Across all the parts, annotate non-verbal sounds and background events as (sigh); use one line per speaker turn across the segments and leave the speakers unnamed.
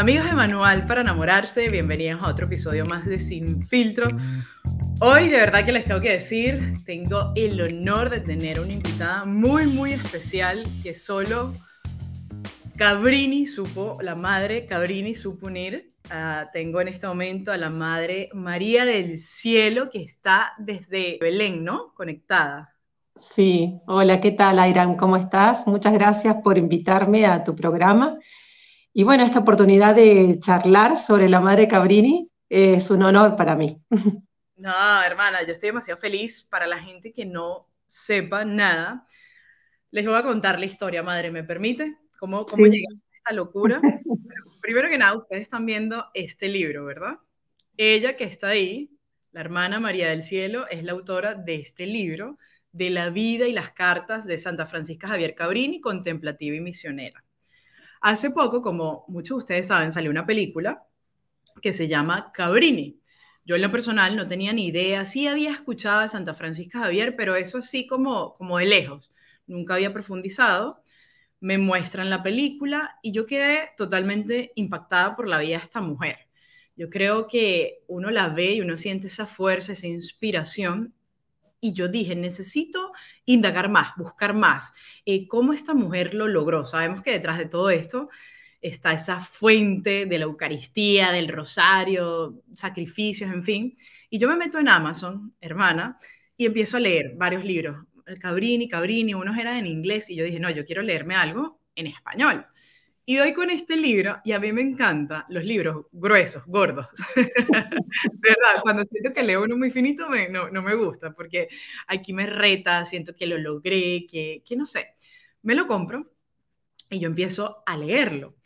Amigos de Manual para Enamorarse, bienvenidos a otro episodio más de Sin Filtro. Hoy de verdad que les tengo que decir, tengo el honor de tener una invitada muy, muy especial que solo Cabrini supo, la madre Cabrini supo unir. Ah, tengo en este momento a la madre María del Cielo que está desde Belén, ¿no? Conectada.
Sí, hola, ¿qué tal, Ayrán? ¿Cómo estás? Muchas gracias por invitarme a tu programa y bueno, esta oportunidad de charlar sobre la madre Cabrini es un honor para mí. (laughs)
No, hermana, yo estoy demasiado feliz para la gente que no sepa nada. Les voy a contar la historia, madre, ¿me permite? ¿Cómo, cómo llegamos a esta locura? primero que nada, ustedes están viendo este libro, ¿verdad? Ella que está ahí, la hermana María del Cielo, es la autora de este libro, de la vida y las cartas de Santa Francisca Javier Cabrini, contemplativa y misionera. Hace poco, como muchos de ustedes saben, salió una película que se llama Cabrini. Yo en lo personal no tenía ni idea, sí había escuchado a Santa Francisca Javier, pero eso así como, como de lejos, nunca había profundizado. Me muestran la película y yo quedé totalmente impactada por la vida de esta mujer. Yo creo que uno la ve y uno siente esa fuerza, esa inspiración y yo dije, necesito indagar más, buscar más. Eh, ¿Cómo esta mujer lo logró? Sabemos que detrás de todo esto está esa fuente de la Eucaristía, del rosario, sacrificios, en fin. Y yo me meto en Amazon, hermana, y empiezo a leer varios libros. Cabrini, Cabrini, unos eran en inglés y yo dije, no, yo quiero leerme algo en español. Y doy con este libro, y a mí me encantan los libros gruesos, gordos. (laughs) de verdad, cuando siento que leo uno muy finito, no, no, me gusta, porque aquí me reta, siento que lo logré, que, que no sé. Me lo compro y yo empiezo a leerlo.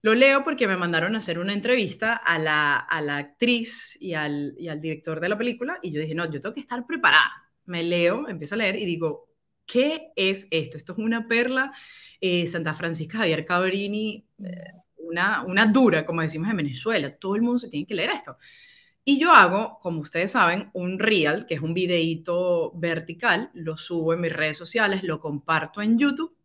Lo leo porque me mandaron a hacer una entrevista a la, a la actriz y al, y al director de la película, y yo dije, no, yo tengo que estar preparada. Me leo, empiezo a leer y digo, ¿Qué es esto? Esto es una perla. Eh, Santa Francisca Javier Cabrini, eh, una, una dura, como decimos en Venezuela. Todo el mundo se tiene que leer esto. Y yo hago, como ustedes saben, un reel, que es un videíto vertical, lo subo en mis redes sociales, lo comparto en YouTube,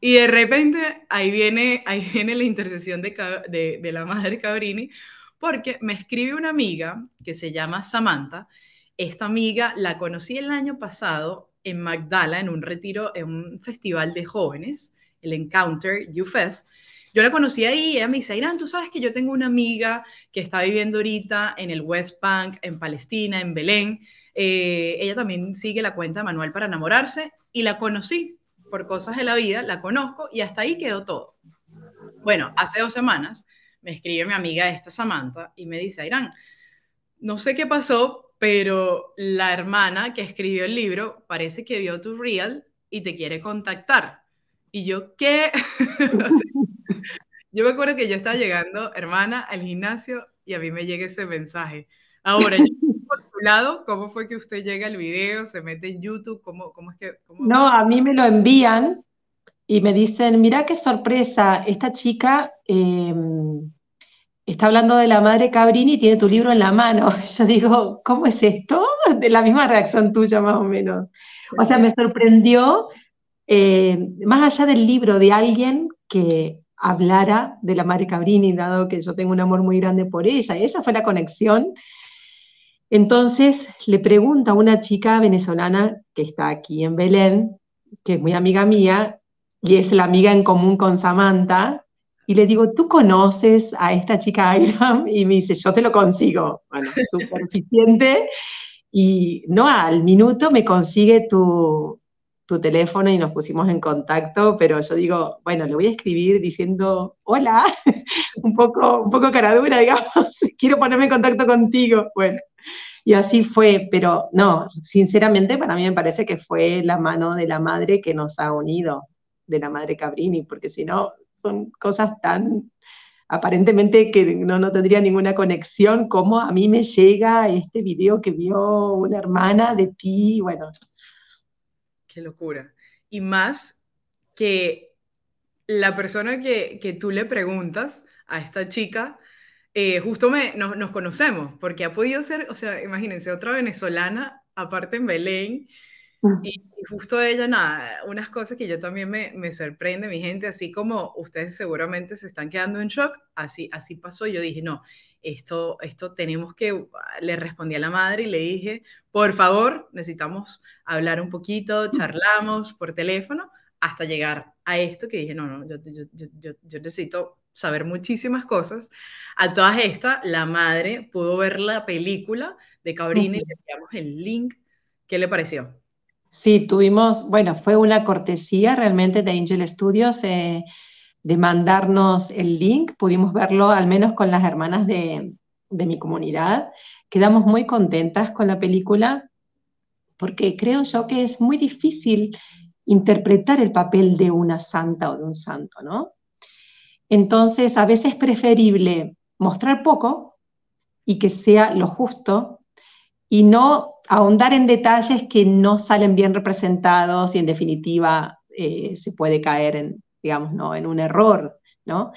y de repente ahí viene, ahí viene la intercesión de, de, la madre Cabrini, porque me escribe una amiga que se llama Samantha. Esta amiga la conocí el año pasado en Magdala, en un retiro, en un festival de jóvenes, el Encounter U-Fest. Yo la conocí ahí y ella me dice, Irán, tú sabes que yo tengo una amiga que está viviendo ahorita en el West Bank, en Palestina, en Belén. Eh, ella también sigue la cuenta Manuel para enamorarse y la conocí por cosas de la vida, la conozco y hasta ahí quedó todo. Bueno, hace dos semanas me escribe mi amiga esta Samantha y me dice, Irán, no sé qué pasó, pero la hermana que escribió el libro parece que vio tu real y te quiere contactar. Y yo, ¿qué? (laughs) yo me acuerdo que yo estaba llegando, hermana, al gimnasio y a mí me llega ese mensaje. Ahora, por tu lado, ¿cómo fue que usted llega al video, se mete en YouTube? ¿Cómo, cómo es que...?
No, a mí me lo envían y me dicen, mira qué sorpresa, esta chica... Eh, está hablando de la madre Cabrini y tiene tu libro en la mano. (laughs) Yo digo, ¿cómo es esto? De la misma reacción tuya, más o menos. O sea, me sorprendió, eh, más allá del libro, de alguien que hablara de la madre Cabrini, dado que yo tengo un amor muy grande por ella. esa fue la conexión. Entonces le pregunta a una chica venezolana que está aquí en Belén, que es muy amiga mía, y es la amiga en común con Samantha, y le digo, ¿tú conoces a esta chica Iram? (laughs) Y me dice, yo te lo consigo. Bueno, súper (laughs) eficiente. Y no, al minuto me consigue tu, tu teléfono y nos pusimos en contacto, pero yo digo, bueno, le voy a escribir diciendo, hola, (laughs) un poco, un poco caradura, digamos, quiero ponerme en contacto contigo. Bueno, y así fue, pero no, sinceramente para mí me parece que fue la mano de la madre que nos ha unido, de la madre Cabrini, porque si no, son cosas tan aparentemente que no, tendría ninguna conexión, como a mí me llega este video que vio una hermana de ti, bueno.
Qué locura. Y más que la persona que, que tú le preguntas a esta chica, eh, justo me, nos, nos conocemos, porque ha podido ser, o sea, imagínense, otra venezolana, aparte en Belén, y, justo ella, nada, unas cosas que yo también me, me, sorprende, mi gente, así como ustedes seguramente se están quedando en shock, así, así pasó. Yo dije, no, esto, esto tenemos que, uh, le respondí a la madre y le dije, por favor, necesitamos hablar un poquito, charlamos por teléfono, hasta llegar a esto que dije, no, no, yo, yo, yo, yo necesito saber muchísimas cosas. A todas estas, la madre pudo ver la película de Cabrini, y le enviamos el link. ¿Qué le pareció?
Sí, tuvimos, bueno, fue una cortesía realmente de Angel Studios eh, de mandarnos el link, pudimos verlo al menos con las hermanas de, de mi comunidad, quedamos muy contentas con la película porque creo yo que es muy difícil interpretar el papel de una santa o de un santo, ¿no? Entonces, a veces es preferible mostrar poco y que sea lo justo y no ahondar en detalles que no salen bien representados y en definitiva eh, se puede caer en, digamos, en un error, ¿no?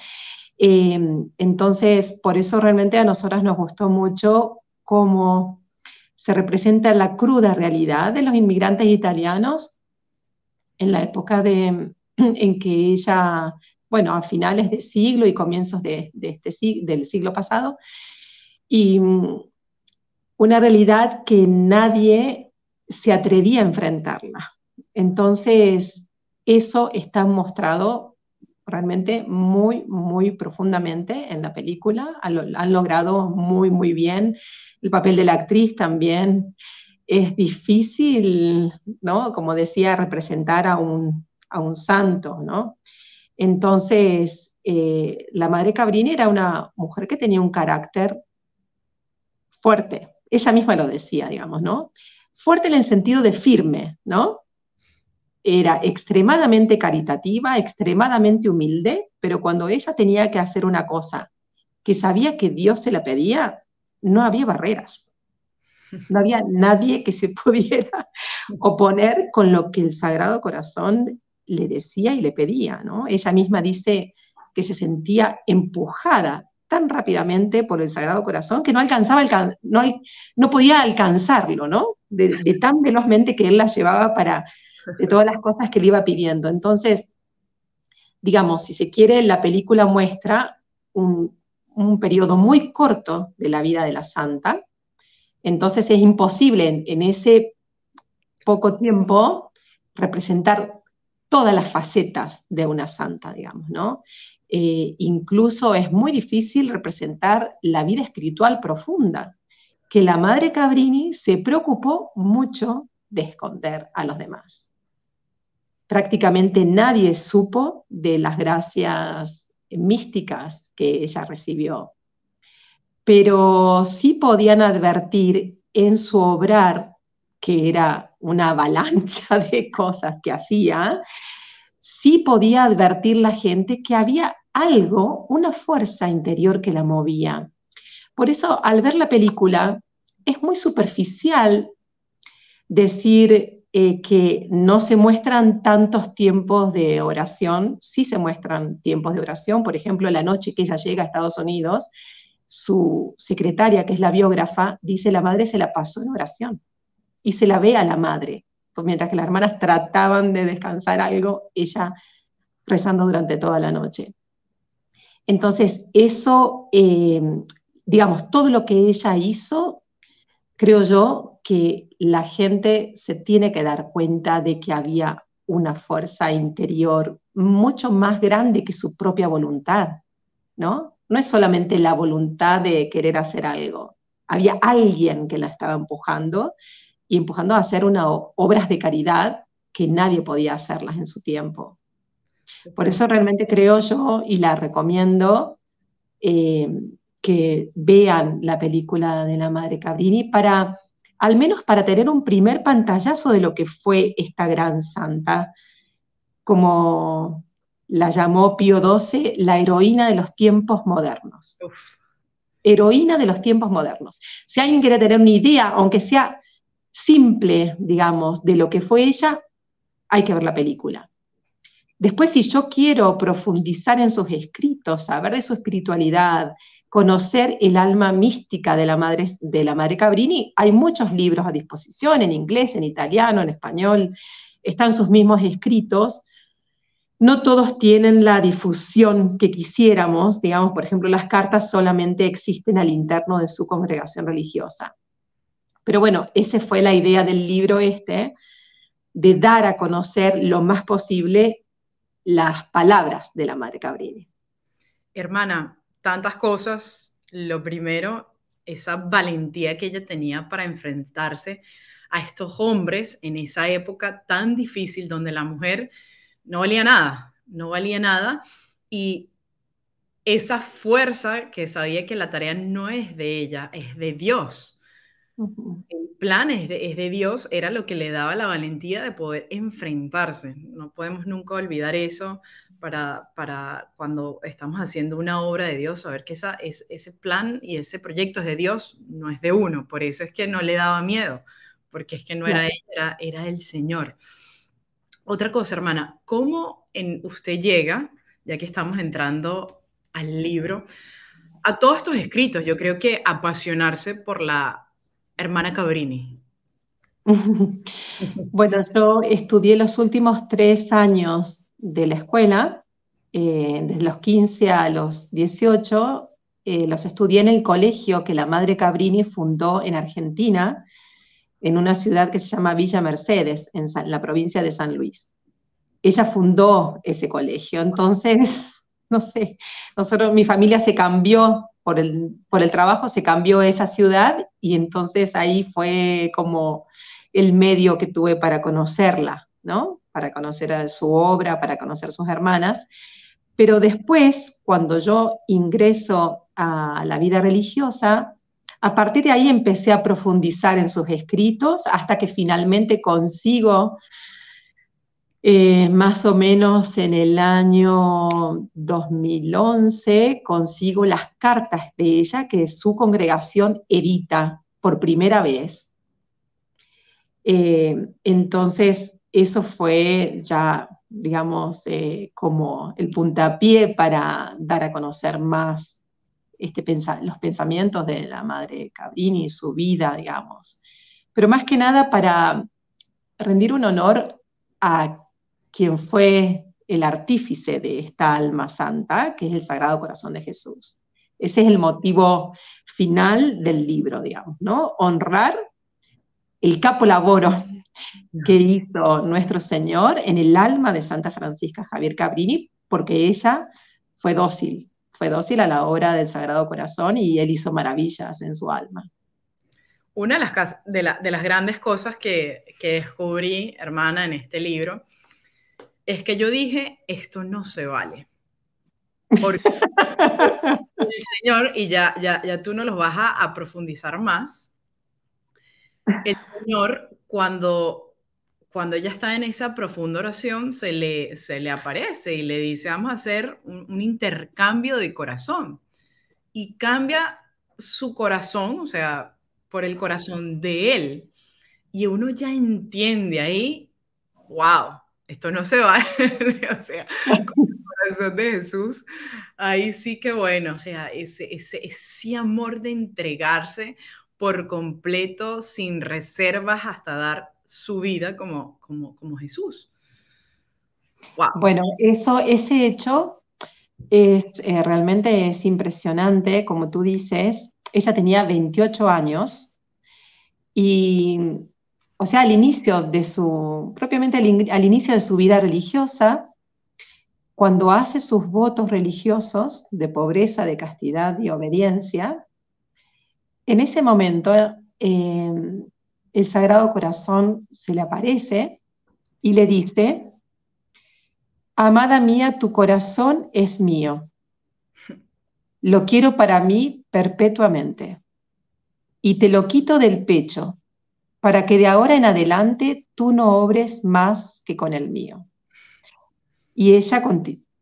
Eh, entonces, por eso realmente a nosotras nos gustó mucho cómo se representa la cruda realidad de los inmigrantes italianos en la época (clears throat) en que ella, bueno, a finales de siglo y comienzos de, de este, del siglo pasado, y una realidad que nadie se atrevía a enfrentarla. Entonces, eso está mostrado realmente muy, muy profundamente en la película. Han, logrado muy, muy bien. El papel de la actriz también es difícil, ¿no? Como decía, representar a un, santo, ¿no? Entonces, eh, la madre Cabrini era una mujer que tenía un carácter fuerte, ella misma lo decía, digamos, ¿no? Fuerte en el sentido de firme, ¿no? Era extremadamente caritativa, extremadamente humilde, pero cuando ella tenía que hacer una cosa que sabía que Dios se la pedía, no había barreras. No había nadie que se (laughs) pudiera oponer con lo que el Sagrado Corazón le decía y le pedía, ¿no? Ella misma dice que se sentía empujada tan rápidamente por el Sagrado Corazón que no alcanzaba, no, no podía alcanzarlo, ¿no? De, tan velozmente que él la llevaba para de todas las cosas que le iba pidiendo. Entonces, digamos, si se quiere, la película muestra un, periodo muy corto de la vida de la santa, entonces es imposible en ese poco tiempo representar todas las facetas de una santa, digamos, ¿no? Eh, incluso es muy difícil representar la vida espiritual profunda, que la madre Cabrini se preocupó mucho de esconder a los demás. Prácticamente nadie supo de las gracias místicas que ella recibió, pero sí podían advertir en su obrar, que era una avalancha de cosas que hacía, sí podía advertir la gente que había algo, una fuerza interior que la movía. Por eso, al ver la película, es muy superficial decir eh, que no se muestran tantos tiempos de oración, sí se muestran tiempos de oración, por ejemplo, la noche que ella llega a Estados Unidos, su secretaria, que es la biógrafa, dice la madre se la pasó en oración y se la ve a la madre, mientras que las hermanas trataban de descansar algo, ella rezando durante toda la noche. Entonces, eso, eh, digamos, todo lo que ella hizo, creo yo que la gente se tiene que dar cuenta de que había una fuerza interior mucho más grande que su propia voluntad, ¿no? No es solamente la voluntad de querer hacer algo, había alguien que la estaba empujando y empujando a hacer unas obras de caridad que nadie podía hacerlas en su tiempo. Por eso realmente creo yo y la recomiendo eh, que vean la película de la madre Cabrini para, al menos para tener un primer pantallazo de lo que fue esta gran santa, como la llamó Pío XII, la heroína de los tiempos modernos. Heroína de los tiempos modernos. Si alguien quiere tener una idea, aunque sea simple, digamos, de lo que fue ella, hay que ver la película. Después, si yo quiero profundizar en sus escritos, saber de su espiritualidad, conocer el alma mística de la madre, Cabrini, hay muchos libros a disposición en inglés, en italiano, en español, están sus mismos escritos. No todos tienen la difusión que quisiéramos, digamos, por ejemplo, las cartas solamente existen al interno de su congregación religiosa. Pero bueno, esa fue la idea del libro este, de dar a conocer lo más posible las palabras de la madre Cabrini.
Hermana, tantas cosas. Lo primero, esa valentía que ella tenía para enfrentarse a estos hombres en esa época tan difícil donde la mujer no valía nada, no valía nada. Y esa fuerza que sabía que la tarea no es de ella, es de Dios.
El
plan es de, Dios, era lo que le daba la valentía de poder enfrentarse. No podemos nunca olvidar eso para, para cuando estamos haciendo una obra de Dios, saber que esa, es, ese plan y ese proyecto es de Dios, no es de uno. Por eso es que no le daba miedo, porque es que no era él, era, el Señor. Otra cosa, hermana, ¿cómo en, usted llega, ya que estamos entrando al libro, a todos estos escritos? Yo creo que apasionarse por la hermana Cabrini?
(laughs) bueno, yo estudié los últimos tres años de la escuela, eh, desde los 15 a los 18, eh, los estudié en el colegio que la madre Cabrini fundó en Argentina, en una ciudad que se llama Villa Mercedes, en la provincia de San Luis. Ella fundó ese colegio, entonces, (laughs) no sé, nosotros, mi familia se cambió por el, trabajo se cambió esa ciudad y entonces ahí fue como el medio que tuve para conocerla, ¿no? Para conocer a su obra, para conocer sus hermanas. Pero después, cuando yo ingreso a la vida religiosa, a partir de ahí empecé a profundizar en sus escritos hasta que finalmente consigo eh, más o menos en el año 2011 consigo las cartas de ella que su congregación edita por primera vez. Eh, entonces, eso fue ya, digamos, eh, como el puntapié para dar a conocer más este, los pensamientos de la madre Cabrini, su vida, digamos. Pero más que nada para rendir un honor a quien fue el artífice de esta alma santa, que es el Sagrado Corazón de Jesús. Ese es el motivo final del libro, digamos, ¿no? Honrar el capolaboro (laughs) que hizo nuestro Señor en el alma de Santa Francisca Javier Cabrini, porque ella fue dócil, fue dócil a la obra del Sagrado Corazón y él hizo maravillas en su alma.
Una de las, grandes cosas que descubrí, hermana, en este libro, es que yo dije, esto no se vale. Porque (laughs) el Señor, y ya, ya, ya tú no los vas a, profundizar más, el Señor cuando cuando ella está en esa profunda oración, se le, se le aparece y le dice, vamos a hacer un, un, intercambio de corazón. Y cambia su corazón, o sea, por el corazón de él. Y uno ya entiende ahí, wow, esto no se va, (laughs) o sea, con el corazón de Jesús, ahí sí que bueno, o sea, ese, ese, ese amor de entregarse por completo, sin reservas, hasta dar su vida como, como, como Jesús. Bueno,
eso, ese hecho es, eh, realmente es impresionante, como tú dices, ella tenía 28 años y o sea, al inicio de su, propiamente al, inicio de su vida religiosa, cuando hace sus votos religiosos de pobreza, de castidad y obediencia, en ese momento em, el Sagrado Corazón se le aparece y le dice, Amada mía, tu corazón es mío. Lo quiero para mí perpetuamente. Y te lo quito del pecho para que de ahora en adelante tú no obres más que con el mío. Y ella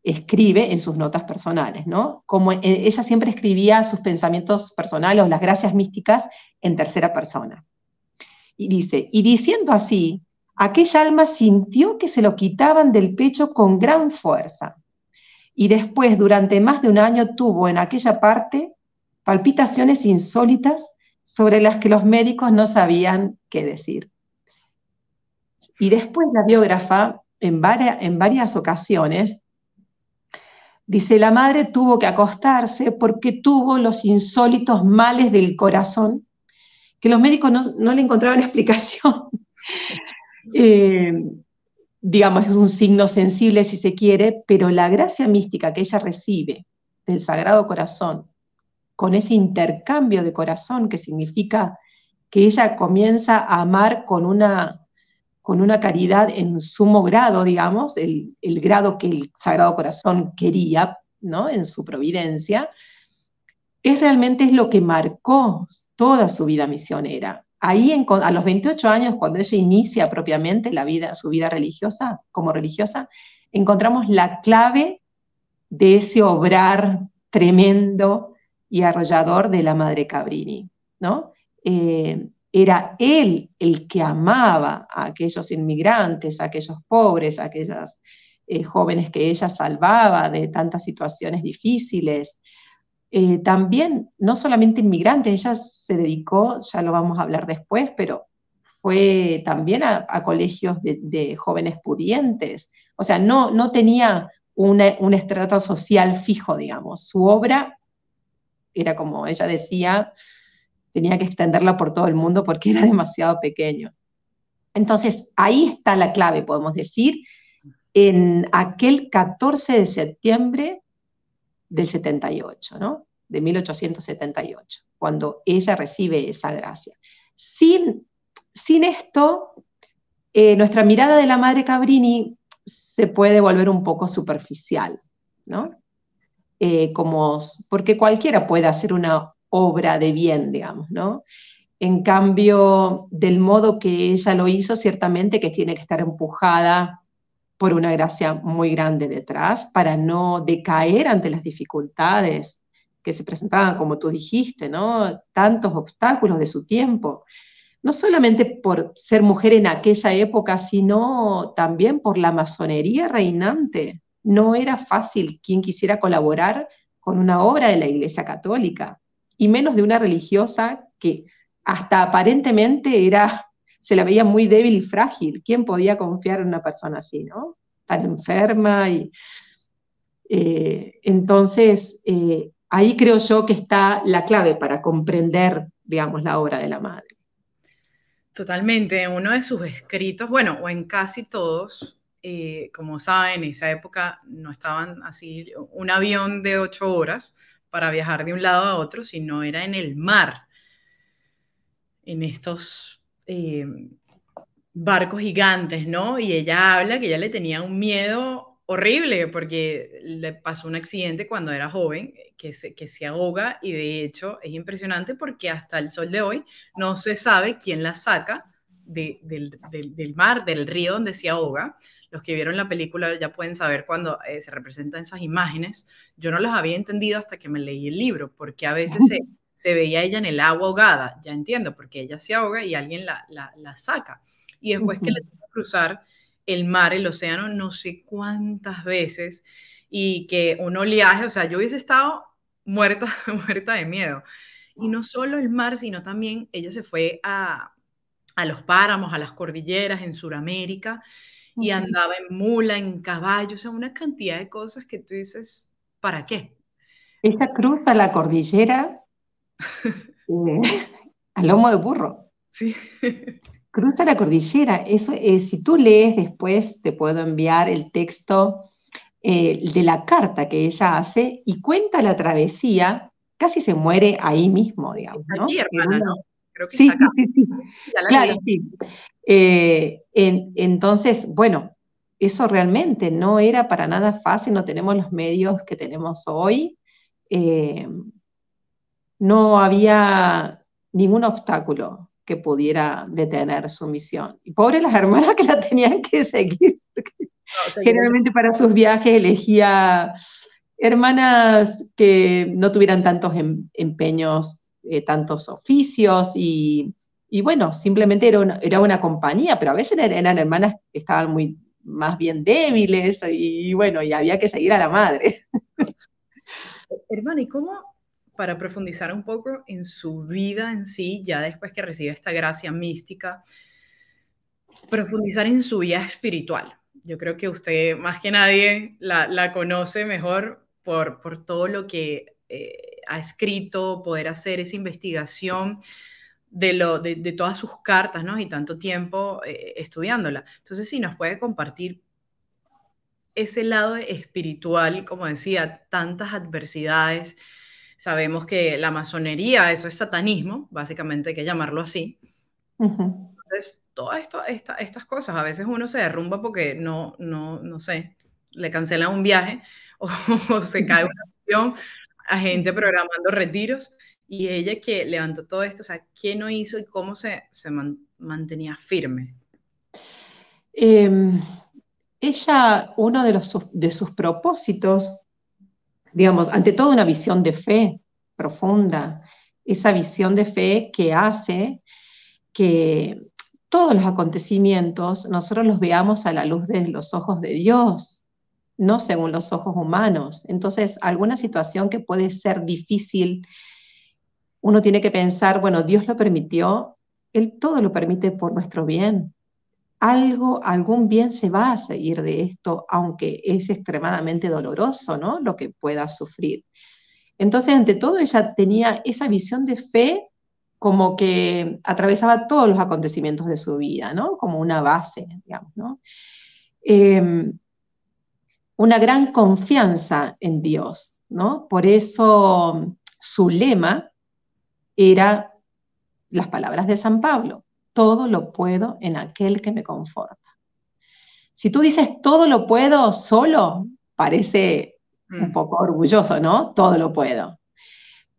escribe en sus notas personales, ¿no? Como eh, ella siempre escribía sus pensamientos personales o las gracias místicas en tercera persona. Y dice, y diciendo así, aquella alma sintió que se lo quitaban del pecho con gran fuerza. Y después, durante más de un año, tuvo en aquella parte palpitaciones insólitas sobre las que los médicos no sabían qué decir. Y después la biógrafa, en varias, en varias ocasiones, dice, la madre tuvo que acostarse porque tuvo los insólitos males del corazón, que los médicos no, le encontraron (laughs) explicación. Eh, digamos, es un signo sensible si se quiere, pero la gracia mística que ella recibe del Sagrado Corazón con ese intercambio de corazón que significa que ella comienza a amar con una, con una caridad en sumo grado, digamos, el, grado que el Sagrado Corazón quería, ¿no? En su providencia, es realmente es lo que marcó toda su vida misionera. Ahí, en, a los 28 años, cuando ella inicia propiamente la vida, su vida religiosa, como religiosa, encontramos la clave de ese obrar tremendo y arrollador de la madre Cabrini, ¿no? Eh, era él el que amaba a aquellos inmigrantes, a aquellos pobres, a aquellas eh, jóvenes que ella salvaba de tantas situaciones difíciles. Eh, también, no solamente inmigrantes, ella se dedicó, ya lo vamos a hablar después, pero fue también a, colegios de, jóvenes pudientes. O sea, no, no tenía un estrato social fijo, digamos. Su obra era como ella decía, tenía que extenderla por todo el mundo porque era (laughs) demasiado pequeño. Entonces, ahí está la clave, podemos decir, en aquel 14 de septiembre del 78, ¿no? De 1878, cuando ella recibe esa gracia. Sin, sin esto, eh, nuestra mirada de la madre Cabrini se puede volver un poco superficial, ¿no? Eh, como, porque cualquiera puede hacer una obra de bien, digamos, ¿no? En cambio, del modo que ella lo hizo, ciertamente que tiene que estar empujada por una gracia muy grande detrás para no decaer ante las dificultades que se presentaban, como tú dijiste, ¿no? Tantos obstáculos de su tiempo. No solamente por ser mujer en aquella época, sino también por la masonería reinante no era fácil quien quisiera colaborar con una obra de la Iglesia Católica, y menos de una religiosa que hasta aparentemente era, se la veía muy débil y frágil. ¿Quién podía confiar en una persona así, no? Tan enferma y... Eh, entonces, eh, ahí creo yo que está la clave para comprender, digamos, la obra de la madre.
Totalmente, en uno de sus escritos, bueno, o en casi todos, eh, como saben, en esa época no estaban así un avión de ocho horas para viajar de un lado a otro, sino era en el mar, en estos eh, barcos gigantes, ¿no? Y ella habla que ella le tenía un miedo horrible porque le pasó un accidente cuando era joven, que que se ahoga y de hecho es impresionante porque hasta el sol de hoy no se sabe quién la saca del, mar, del río donde se ahoga. Los que vieron la película ya pueden saber cuando eh, se representan esas imágenes. Yo no las había entendido hasta que me leí el libro, porque a veces se, (laughs) veía ella en el agua ahogada. Ya entiendo, porque ella se ahoga y alguien la, saca. Y después que le toca cruzar el mar, el océano, no sé cuántas veces, y que un oleaje, o sea, yo hubiese estado muerta, (laughs) muerta de miedo. Y no solo el mar, sino también ella se fue a, a los páramos, a las cordilleras en Sudamérica, y andaba en mula, en caballo, o sea, una cantidad de cosas que tú dices, ¿para qué?
Ella cruza la cordillera a (laughs) eh, (laughs) lomo de burro. Sí. Cruza la cordillera. Eso, eh, si tú lees después, te puedo enviar el texto eh, de la carta que ella hace y cuenta la travesía. Casi se muere ahí mismo, digamos. ¿no? sí, Claro, eh, entonces, bueno, eso realmente no era para nada fácil, no tenemos los medios que tenemos hoy. Eh, no había ningún obstáculo que pudiera detener su misión. Y pobres las hermanas que la tenían que seguir. generalmente para sus viajes elegía hermanas que no tuvieran tantos em, empeños eh, tantos oficios y, bueno, simplemente era una, era una, compañía, pero a veces eran hermanas que estaban muy más bien débiles y, bueno, y había que seguir a la madre.
(laughs) Hermana, ¿y cómo, para profundizar un poco en su vida en sí, ya después que recibe esta gracia mística, profundizar en su vida espiritual? Yo creo que usted más que nadie la, conoce mejor por, por todo lo que... Eh, ha escrito, poder hacer esa investigación de, lo, de, todas sus cartas, ¿no? Y tanto tiempo eh, estudiándola. Entonces, si sí, nos puede compartir ese lado espiritual, como decía, tantas adversidades. Sabemos que la masonería, eso es satanismo, básicamente hay que llamarlo así. Entonces, todas esto, estas cosas, a veces uno se derrumba porque no, no, no sé, le cancelan un viaje o, (laughs) o se cae una opción (laughs) a gente programando retiros y ella que levantó todo esto, o sea, ¿qué no hizo y cómo se, mantenía firme?
Em, ella, uno de, de sus propósitos, digamos, ante todo una visión de fe profunda, esa visión de fe que hace que todos los acontecimientos nosotros los veamos a la luz de los ojos de Dios, no según los ojos humanos. Entonces, alguna situación que puede ser difícil, uno tiene que pensar, bueno, Dios lo permitió, Él todo lo permite por nuestro bien. Algo, algún bien se va a seguir de esto, aunque es extremadamente doloroso, ¿no? Lo que pueda sufrir. Entonces, ante todo, ella tenía esa visión de fe como que atravesaba todos los acontecimientos de su vida, ¿no? Como una base, digamos, ¿no? Em, una gran confianza en Dios, ¿no? Por eso su lema era las palabras de San Pablo, todo lo puedo en aquel que me conforta. Si tú dices todo lo puedo solo, parece un mm. poco orgulloso, ¿no? Todo lo puedo.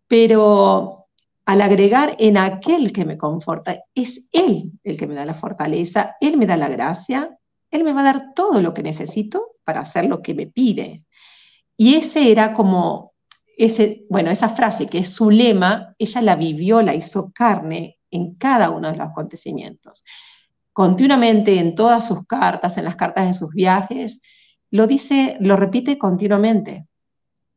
Pero al agregar en aquel que me conforta, es Él el que me da la fortaleza, Él me da la gracia, Él me va a dar todo lo que necesito para hacer lo que me pide. Y ese era como, ese, bueno, esa frase que es su lema, ella la vivió, la hizo carne en cada uno de los acontecimientos. Continuamente en todas sus cartas, en las cartas de sus viajes, lo dice, lo repite continuamente,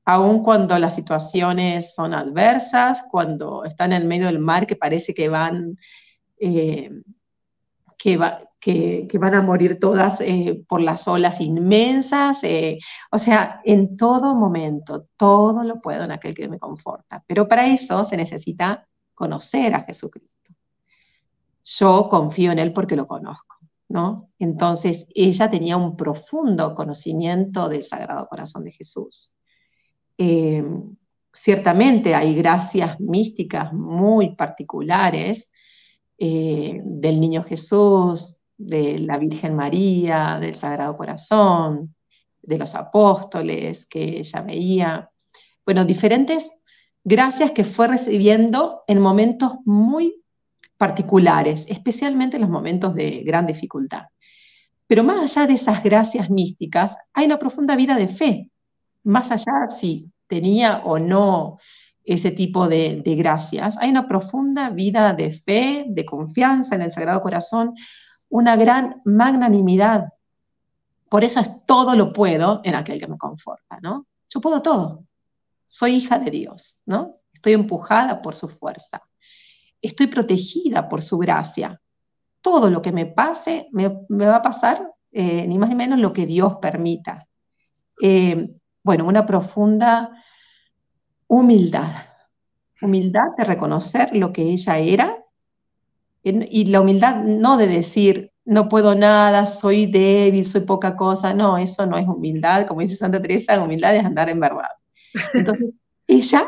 aun cuando las situaciones son adversas, cuando están en medio del mar que parece que van eh, que, van a morir todas eh, por las olas inmensas. Eh, o sea, en todo momento, todo lo puedo en aquel que me conforta. Pero para eso se necesita conocer a Jesucristo. Yo confío en Él porque lo conozco. ¿No? Entonces ella tenía un profundo conocimiento del Sagrado Corazón de Jesús. Em, ciertamente hay gracias místicas muy particulares eh, del Niño Jesús, de la Virgen María, del Sagrado Corazón, de los apóstoles que ella veía. Bueno, diferentes gracias que fue recibiendo en momentos muy particulares, especialmente en los momentos de gran dificultad. Pero más allá de esas gracias místicas, hay una profunda vida de fe. Más allá si tenía o no ese tipo de, gracias. Hay una profunda vida de fe, de confianza en el Sagrado Corazón, una gran magnanimidad. Por eso es todo lo puedo en aquel que me conforta, ¿no? Yo puedo todo. Soy hija de Dios, ¿no? Estoy empujada por su fuerza. Estoy protegida por su gracia. Todo lo que me pase, me, va a pasar eh, ni más ni menos lo que Dios permita. Eh, bueno, una profunda humildad. Humildad de reconocer lo que ella era eh, y la humildad no de decir, no puedo nada, soy débil, soy poca cosa, no, eso no es humildad, como dice Santa Teresa, humildad es andar en verdad. Entonces, (laughs) ella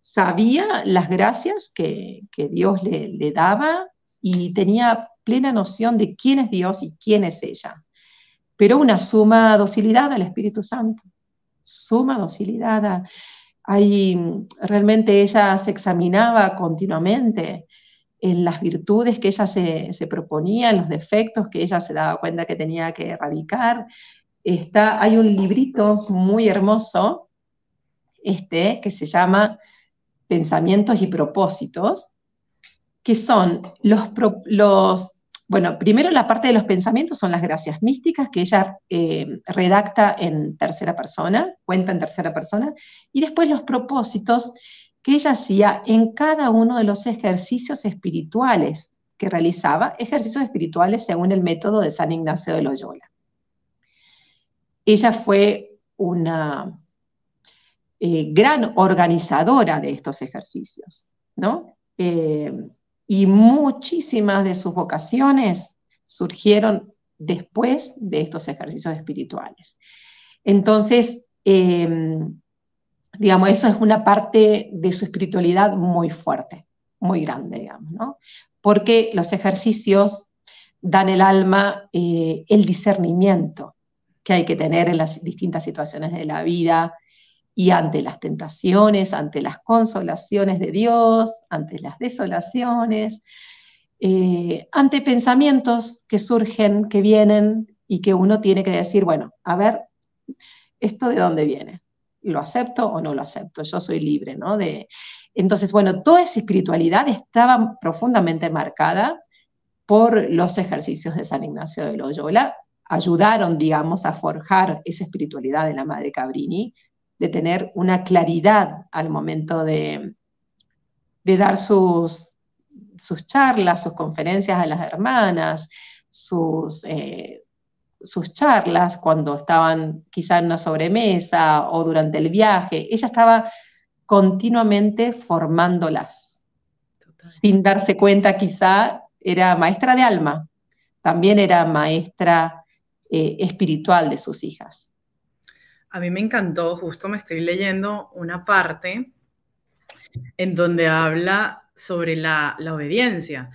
sabía las gracias que, Dios le, daba y tenía plena noción de quién es Dios y quién es ella. Pero una suma docilidad al Espíritu Santo, suma docilidad a, hay, realmente ella se examinaba continuamente en las virtudes que ella se, proponía, en los defectos que ella se daba cuenta que tenía que erradicar. Está, hay un librito muy hermoso este, que se llama Pensamientos y Propósitos, que son los, los bueno, primero la parte de los pensamientos son las gracias místicas que ella eh, redacta en tercera persona, cuenta en tercera persona, y después los propósitos que ella hacía en cada uno de los ejercicios espirituales que realizaba, ejercicios espirituales según el método de San Ignacio de Loyola. Ella fue una eh, gran organizadora de estos ejercicios, ¿no? Eh, y muchísimas de sus vocaciones surgieron después de estos ejercicios espirituales. Entonces, em, digamos, eso es una parte de su espiritualidad muy fuerte, muy grande, digamos, ¿no? Porque los ejercicios dan el alma eh, el discernimiento que hay que tener en las distintas situaciones de la vida, y ante las tentaciones, ante las consolaciones de Dios, ante las desolaciones, eh, ante pensamientos que surgen, que vienen y que uno tiene que decir, bueno, a ver, ¿esto de dónde viene? ¿Lo acepto o no lo acepto? Yo soy libre, ¿no? De, entonces, bueno, toda esa espiritualidad estaba profundamente marcada por los ejercicios de San Ignacio de Loyola, ayudaron, digamos, a forjar esa espiritualidad de la Madre Cabrini, de tener una claridad al momento de, de dar sus, sus, charlas, sus conferencias a las hermanas, sus, eh, sus charlas cuando estaban quizá en una sobremesa o durante el viaje. Ella estaba continuamente formándolas, sin darse cuenta quizá era maestra de alma, también era maestra eh, espiritual de sus hijas
a mí me encantó, justo me estoy leyendo una parte en donde habla sobre la, la obediencia.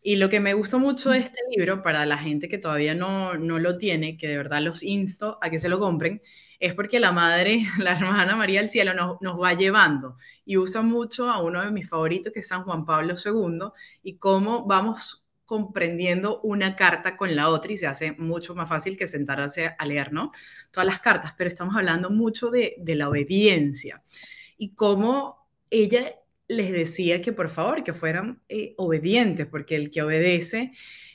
Y lo que me gustó mucho de este libro, para la gente que todavía no, no, lo tiene, que de verdad los insto a que se lo compren, es porque la madre, (laughs) la hermana María del Cielo, nos, nos va llevando y usa mucho a uno de mis favoritos, que es San Juan Pablo II, y cómo vamos comprendiendo una carta con la otra y se hace mucho más fácil que sentarse a leer, ¿no? Todas las cartas, pero estamos hablando mucho de, la obediencia y cómo ella les decía que por favor, que fueran eh, obedientes, porque el que obedece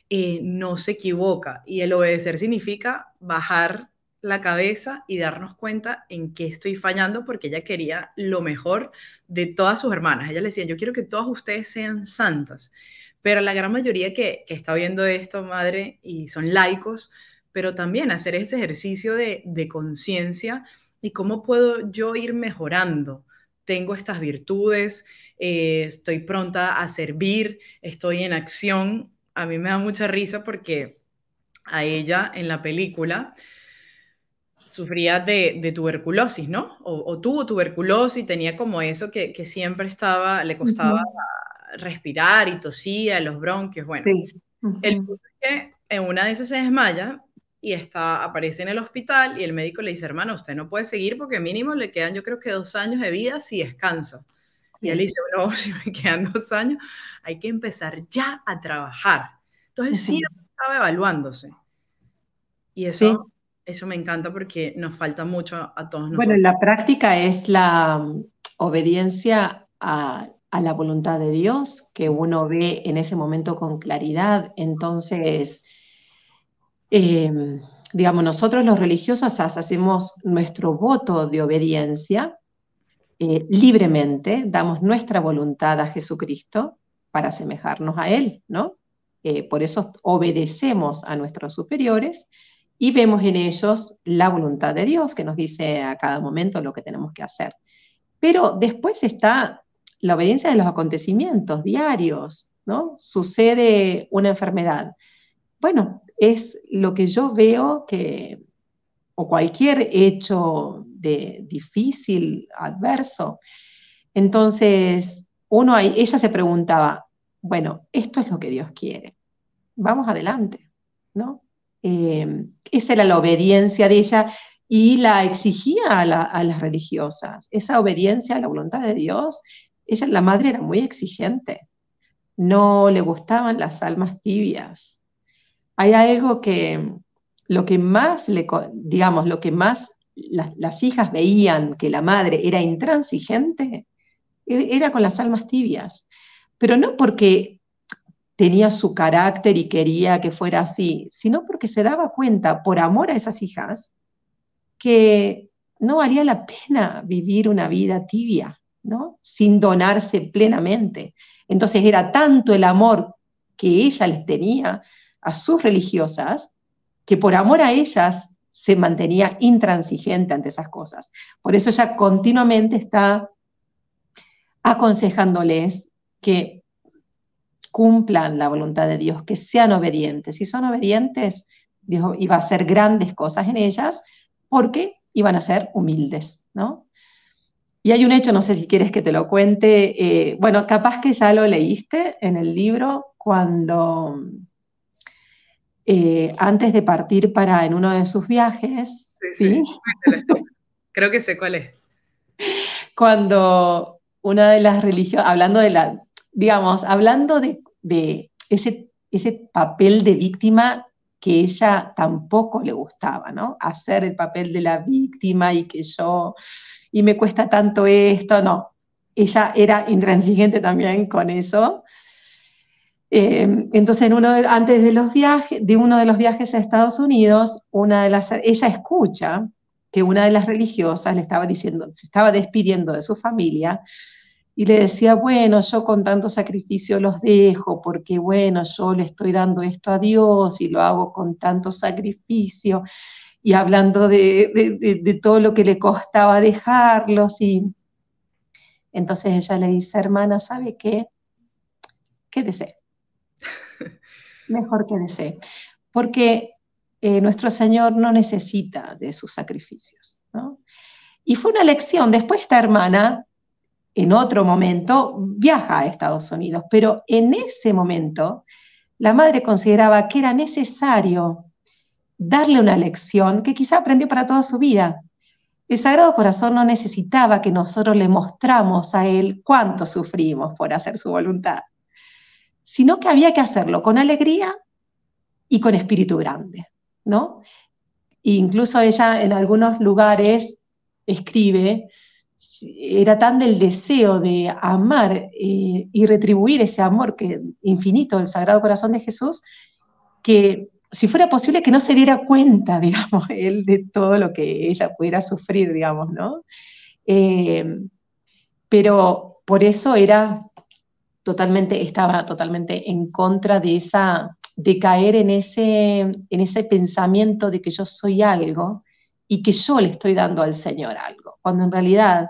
eh, no se equivoca y el obedecer significa bajar la cabeza y darnos cuenta en qué estoy fallando porque ella quería lo mejor de todas sus hermanas. Ella le decía, yo quiero que todas ustedes sean santas pero la gran mayoría que, está viendo esto, madre, y son laicos, pero también hacer ese ejercicio de, conciencia y cómo puedo yo ir mejorando. Tengo estas virtudes, eh, estoy pronta a servir, estoy en acción. A mí me da mucha risa porque a ella en la película sufría de, tuberculosis, ¿no? O, tuvo tuberculosis, tenía como eso que, siempre estaba, le costaba respirar y tosía, los bronquios, bueno. El que en una de esas se desmaya y está, aparece en el hospital y el médico le dice, hermano, usted no puede seguir porque mínimo le quedan yo creo que dos años de vida si descanso. Y él dice, no, (laughs) si me quedan dos años, hay que empezar ya a trabajar. Entonces sí, estaba evaluándose. Y eso, eso me encanta porque nos falta mucho a todos nosotros. Bueno, la
práctica es la obediencia a a la voluntad de Dios que uno ve en ese momento con claridad. Entonces, em, digamos, nosotros los religiosos hacemos nuestro voto de obediencia eh, libremente, damos nuestra voluntad a Jesucristo para asemejarnos a Él, ¿no? Eh, por eso obedecemos a nuestros superiores y vemos en ellos la voluntad de Dios que nos dice a cada momento lo que tenemos que hacer. Pero después está la obediencia de los acontecimientos diarios, ¿no? Sucede una enfermedad. Bueno, es lo que yo veo que, o cualquier hecho de difícil, adverso. Entonces, uno ella se preguntaba, bueno, esto es lo que Dios quiere, vamos adelante, ¿no? Em, esa era la obediencia de ella y la exigía a, a, las religiosas, esa obediencia a la voluntad de Dios la madre, era muy exigente. No le gustaban las almas tibias. Hay algo que lo que más le, digamos, lo que más las, las hijas veían que la madre era intransigente, e, era con las almas tibias. Pero no porque tenía su carácter y quería que fuera así, sino porque se daba cuenta, por amor a esas hijas, que no valía la pena vivir una vida tibia, sin donarse plenamente. Entonces era tanto el amor que ella les tenía a sus religiosas, que por amor a ellas se mantenía intransigente ante esas cosas. Por eso ella continuamente está aconsejándoles que cumplan la voluntad de Dios, que sean obedientes. Si son obedientes, Dios iba a hacer grandes cosas en ellas porque iban a ser humildes, ¿no? Y hay un hecho, no sé si quieres que te lo cuente, eh, bueno, capaz que ya lo leíste en el libro cuando eh, antes de partir para en uno de sus viajes, sí,
creo que sé cuál es.
(laughs) Cuando una de las religiones, hablando de la, digamos, hablando de, de ese, ese papel de víctima que ella tampoco le gustaba, ¿no? Hacer el papel de la víctima y que yo y me cuesta tanto esto, no. Ella era intransigente también con eso. Eh, entonces, antes de, los viajes, de uno de los viajes a Estados Unidos, una de las, ella escucha que una de las religiosas le estaba diciendo, se estaba despidiendo de su familia y le decía, bueno, yo con tanto sacrificio los dejo, porque bueno, yo le estoy dando esto a Dios y lo hago con tanto sacrificio, y hablando de, todo lo que le costaba dejarlos. Y entonces ella le dice, hermana, ¿sabe qué? Quédese. (laughs) Mejor quédese. Porque eh, nuestro Señor no necesita de sus sacrificios. Y fue una lección. Después esta hermana, en otro momento, viaja a Estados Unidos, pero en ese momento la madre consideraba que era necesario darle una lección que quizá aprendió para toda su vida. El Sagrado Corazón no necesitaba que nosotros le mostramos a él cuánto sufrimos por hacer su voluntad, sino que había que hacerlo con alegría y con espíritu grande, ¿no? E incluso ella en algunos lugares escribe, era tan del deseo de amar eh, y retribuir ese amor que, infinito del Sagrado Corazón de Jesús, que si fuera posible, que no se diera cuenta, (laughs) digamos, él de todo lo que ella pudiera sufrir, digamos, ¿no? Eh, pero por eso era totalmente, estaba totalmente en contra de esa, de caer en ese, en ese pensamiento de que yo soy algo y que yo le estoy dando al Señor algo, cuando en realidad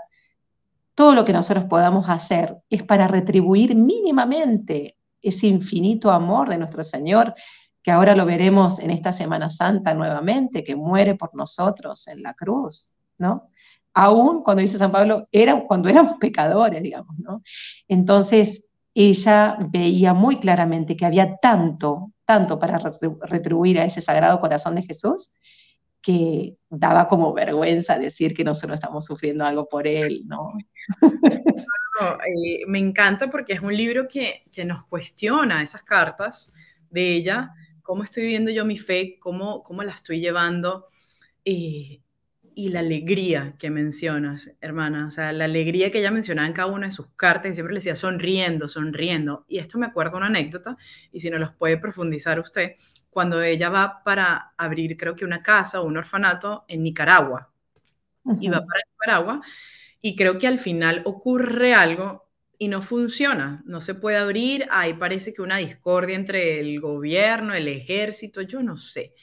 todo lo que nosotros podamos hacer es para retribuir mínimamente ese infinito amor de nuestro Señor que ahora lo veremos en esta Semana Santa nuevamente, que muere por nosotros en la cruz, ¿no? Aún cuando dice San Pablo, era, cuando éramos pecadores, digamos, ¿no? Entonces, ella veía muy claramente que había tanto, tanto para retribuir a ese sagrado corazón de Jesús, que daba como vergüenza decir que nosotros estamos sufriendo algo por él, ¿no?
(laughs) Eh, me encanta porque es un libro que, que, nos cuestiona esas cartas de ella cómo estoy viendo yo mi fe, cómo, cómo la estoy llevando eh, y, la alegría que mencionas, hermana, o sea, la alegría que ella mencionaba en cada una de sus cartas y siempre le decía sonriendo, sonriendo. Y esto me acuerda una anécdota, y si no los puede profundizar usted, cuando ella va para abrir, creo que una casa o un orfanato en Nicaragua, y va para Nicaragua, y creo que al final ocurre algo y no funciona, no se puede abrir, ahí parece que una discordia entre el gobierno, el ejército, yo no sé.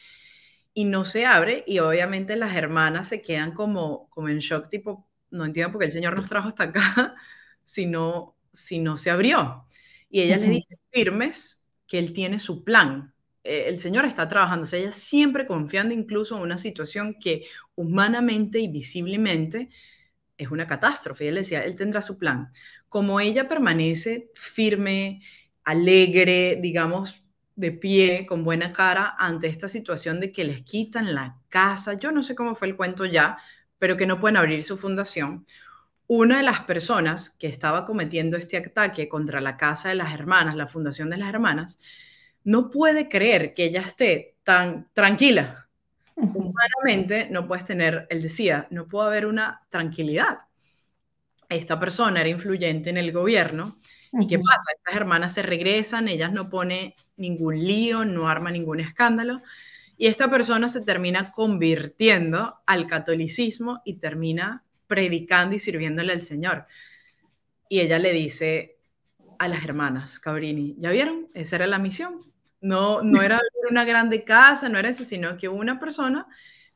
Y no se abre y obviamente las hermanas se quedan como, como en shock, tipo, no entiendo por qué el Señor nos trajo hasta acá (laughs) si no, si no se abrió. Y ella le dicen dice firmes que Él tiene su plan. Eh, el Señor está trabajando, o sea, ella siempre confiando incluso en una situación que humanamente y visiblemente es una catástrofe. Y él decía, Él tendrá su plan como ella permanece firme, alegre, digamos, de pie, con buena cara, ante esta situación de que les quitan la casa, yo no sé cómo fue el cuento ya, pero que no pueden abrir su fundación, una de las personas que estaba cometiendo este ataque contra la casa de las hermanas, la fundación de las hermanas, no puede creer que ella esté tan tranquila. Humanamente no puedes tener, él decía, no puede haber una tranquilidad esta persona era influyente en el gobierno. ¿Y qué pasa? Estas hermanas se regresan, ellas no pone ningún lío, no arma ningún escándalo. Y esta persona se termina convirtiendo al catolicismo y termina predicando y sirviéndole al Señor. Y ella le dice a las hermanas Cabrini, ¿ya vieron? Esa era la misión. No, no era (laughs) una grande casa, no era eso, sino que una persona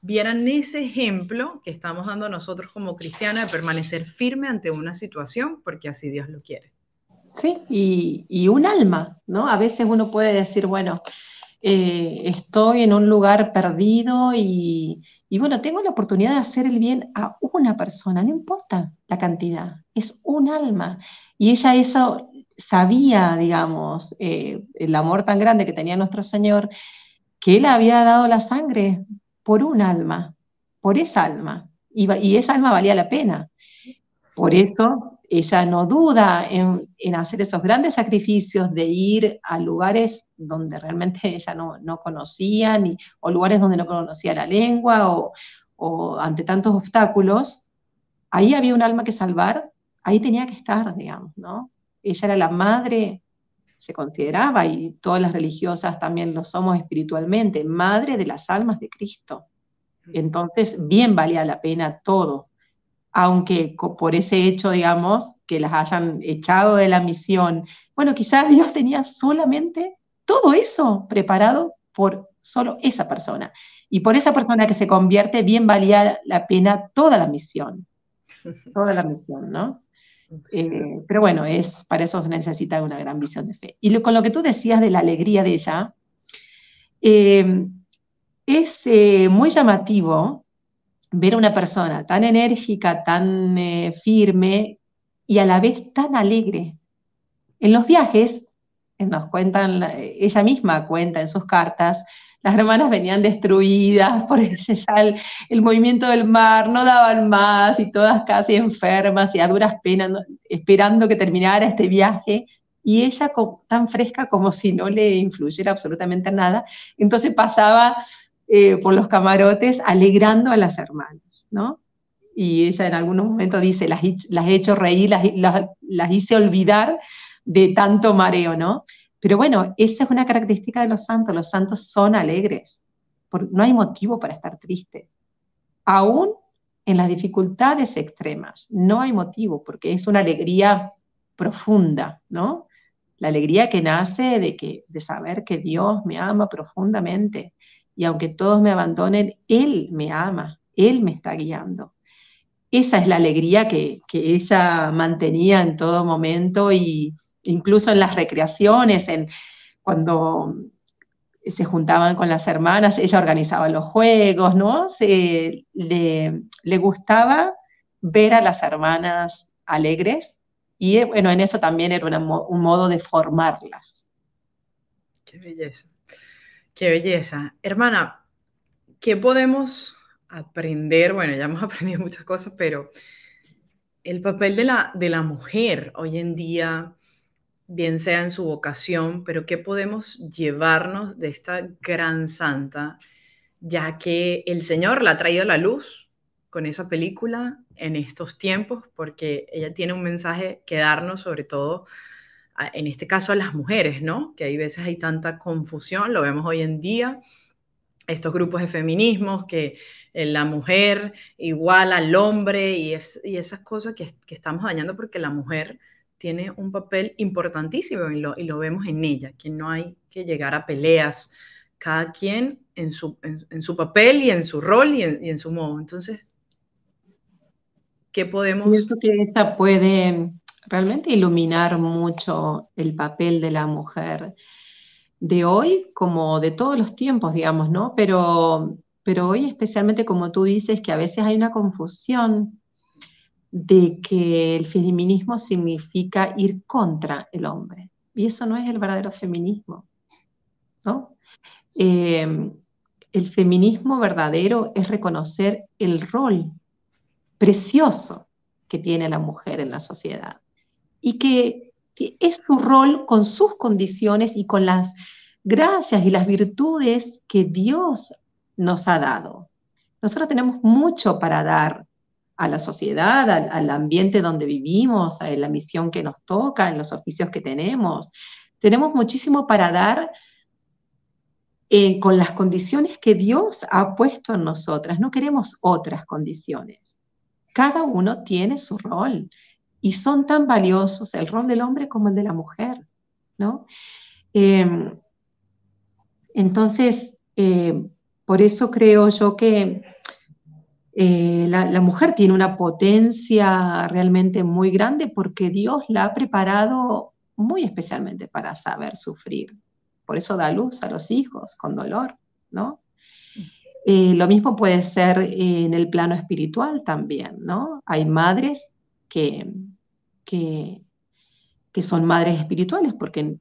vieran ese ejemplo que estamos dando nosotros como cristiana de permanecer firme ante una situación, porque así Dios lo quiere.
Sí, y, un alma, ¿no? A veces uno puede decir, bueno, eh, estoy en un lugar perdido y, bueno, tengo la oportunidad de hacer el bien a una persona, no importa la cantidad, es un alma. Y ella eso sabía, digamos, eh, el amor tan grande que tenía nuestro Señor, que Él había dado la sangre por un alma, por esa alma, y, esa alma valía la pena. Por eso ella no duda en, hacer esos grandes sacrificios de ir a lugares donde realmente (laughs) ella no, no conocía, ni, o lugares donde no conocía la lengua, o, o ante tantos obstáculos. Ahí había un alma que salvar, ahí tenía que estar, digamos, ¿no? Ella era la madre se consideraba, y todas las religiosas también lo somos espiritualmente, madre de las almas de Cristo. Mm. Entonces, bien valía la pena todo, aunque por ese hecho, digamos, que las hayan echado de la misión. Bueno, quizás Dios tenía solamente todo eso preparado por solo esa persona. Y por esa persona que se convierte, bien valía la pena toda la misión. (laughs) Toda la misión, ¿no? Eh, pero bueno, es, para eso se necesita una gran visión de fe. Y con lo que tú decías de la alegría de ella, eh, es eh, muy llamativo ver a una persona tan enérgica, tan firme y a la vez tan alegre. En los viajes, nos cuentan, ella misma cuenta en sus cartas, las hermanas venían destruidas por ese sal, el movimiento del mar, no daban más y todas casi enfermas y a duras penas, esperando que terminara este viaje. Y ella tan fresca como si no le influyera absolutamente nada. Entonces pasaba eh, por los camarotes alegrando a las hermanas, ¿no? Y ella en algunos momentos dice, las, las he hecho reír, las, las hice olvidar de tanto mareo, ¿no? Pero bueno, esa es una característica de los santos. Los santos son alegres. porque no hay motivo para estar triste. Aún en las dificultades extremas, no hay motivo, porque es una alegría profunda, ¿no? La alegría que nace de, que, de saber que Dios me ama profundamente y aunque todos me abandonen, Él me ama, Él me está guiando. Esa es la alegría que, que ella mantenía en todo momento y, incluso en las recreaciones, en cuando se juntaban con las hermanas, ella organizaba los juegos, ¿no? le, gustaba ver a las hermanas alegres y bueno, en eso también era
un modo de formarlas. Qué belleza, qué belleza. Hermana, ¿qué podemos aprender? Bueno, ya hemos (laughs) aprendido muchas cosas, pero el papel de la, de la mujer hoy en día bien sea en su vocación, pero qué podemos llevarnos de esta gran santa, ya que el Señor la ha traído a la luz con esa película en estos tiempos, porque ella tiene un mensaje que darnos, sobre todo en este caso a las mujeres, ¿no? Que hay veces hay tanta confusión, lo vemos hoy en día, estos grupos de feminismos, que eh, la mujer iguala al hombre y, esas cosas que, que estamos dañando porque la mujer tiene un papel importantísimo y lo, y lo vemos en ella, que no hay que llegar a peleas, cada quien en su, en, su papel y en su rol y en, su modo. Entonces, ¿qué podemos...? Yo creo
que esta puede mm, realmente iluminar mucho el papel de la mujer de hoy como de todos los tiempos, digamos, ¿no? Pero, pero hoy especialmente, como tú dices, que a veces hay una confusión de que el feminismo significa ir contra el hombre. Y eso no es el verdadero feminismo. ¿no? Em, el feminismo verdadero es reconocer el rol precioso que tiene la mujer en la sociedad y que es su rol con sus condiciones y con las gracias y las virtudes que Dios nos ha dado. Nosotros tenemos mucho para dar a la sociedad, al, ambiente donde vivimos, a la misión que nos toca, en los oficios que tenemos. Tenemos muchísimo para dar eh, con las condiciones que Dios ha puesto en nosotras. No queremos otras condiciones. Cada uno tiene su rol y son tan valiosos el rol del hombre como el de la mujer, em, entonces, eh, por eso creo yo que eh, la, mujer tiene una potencia realmente muy grande porque Dios la ha preparado muy especialmente para saber sufrir. Por eso da luz a los hijos con dolor, ¿no? Eh, lo mismo puede ser en el plano espiritual también, ¿no? Hay madres que, que, que son madres espirituales porque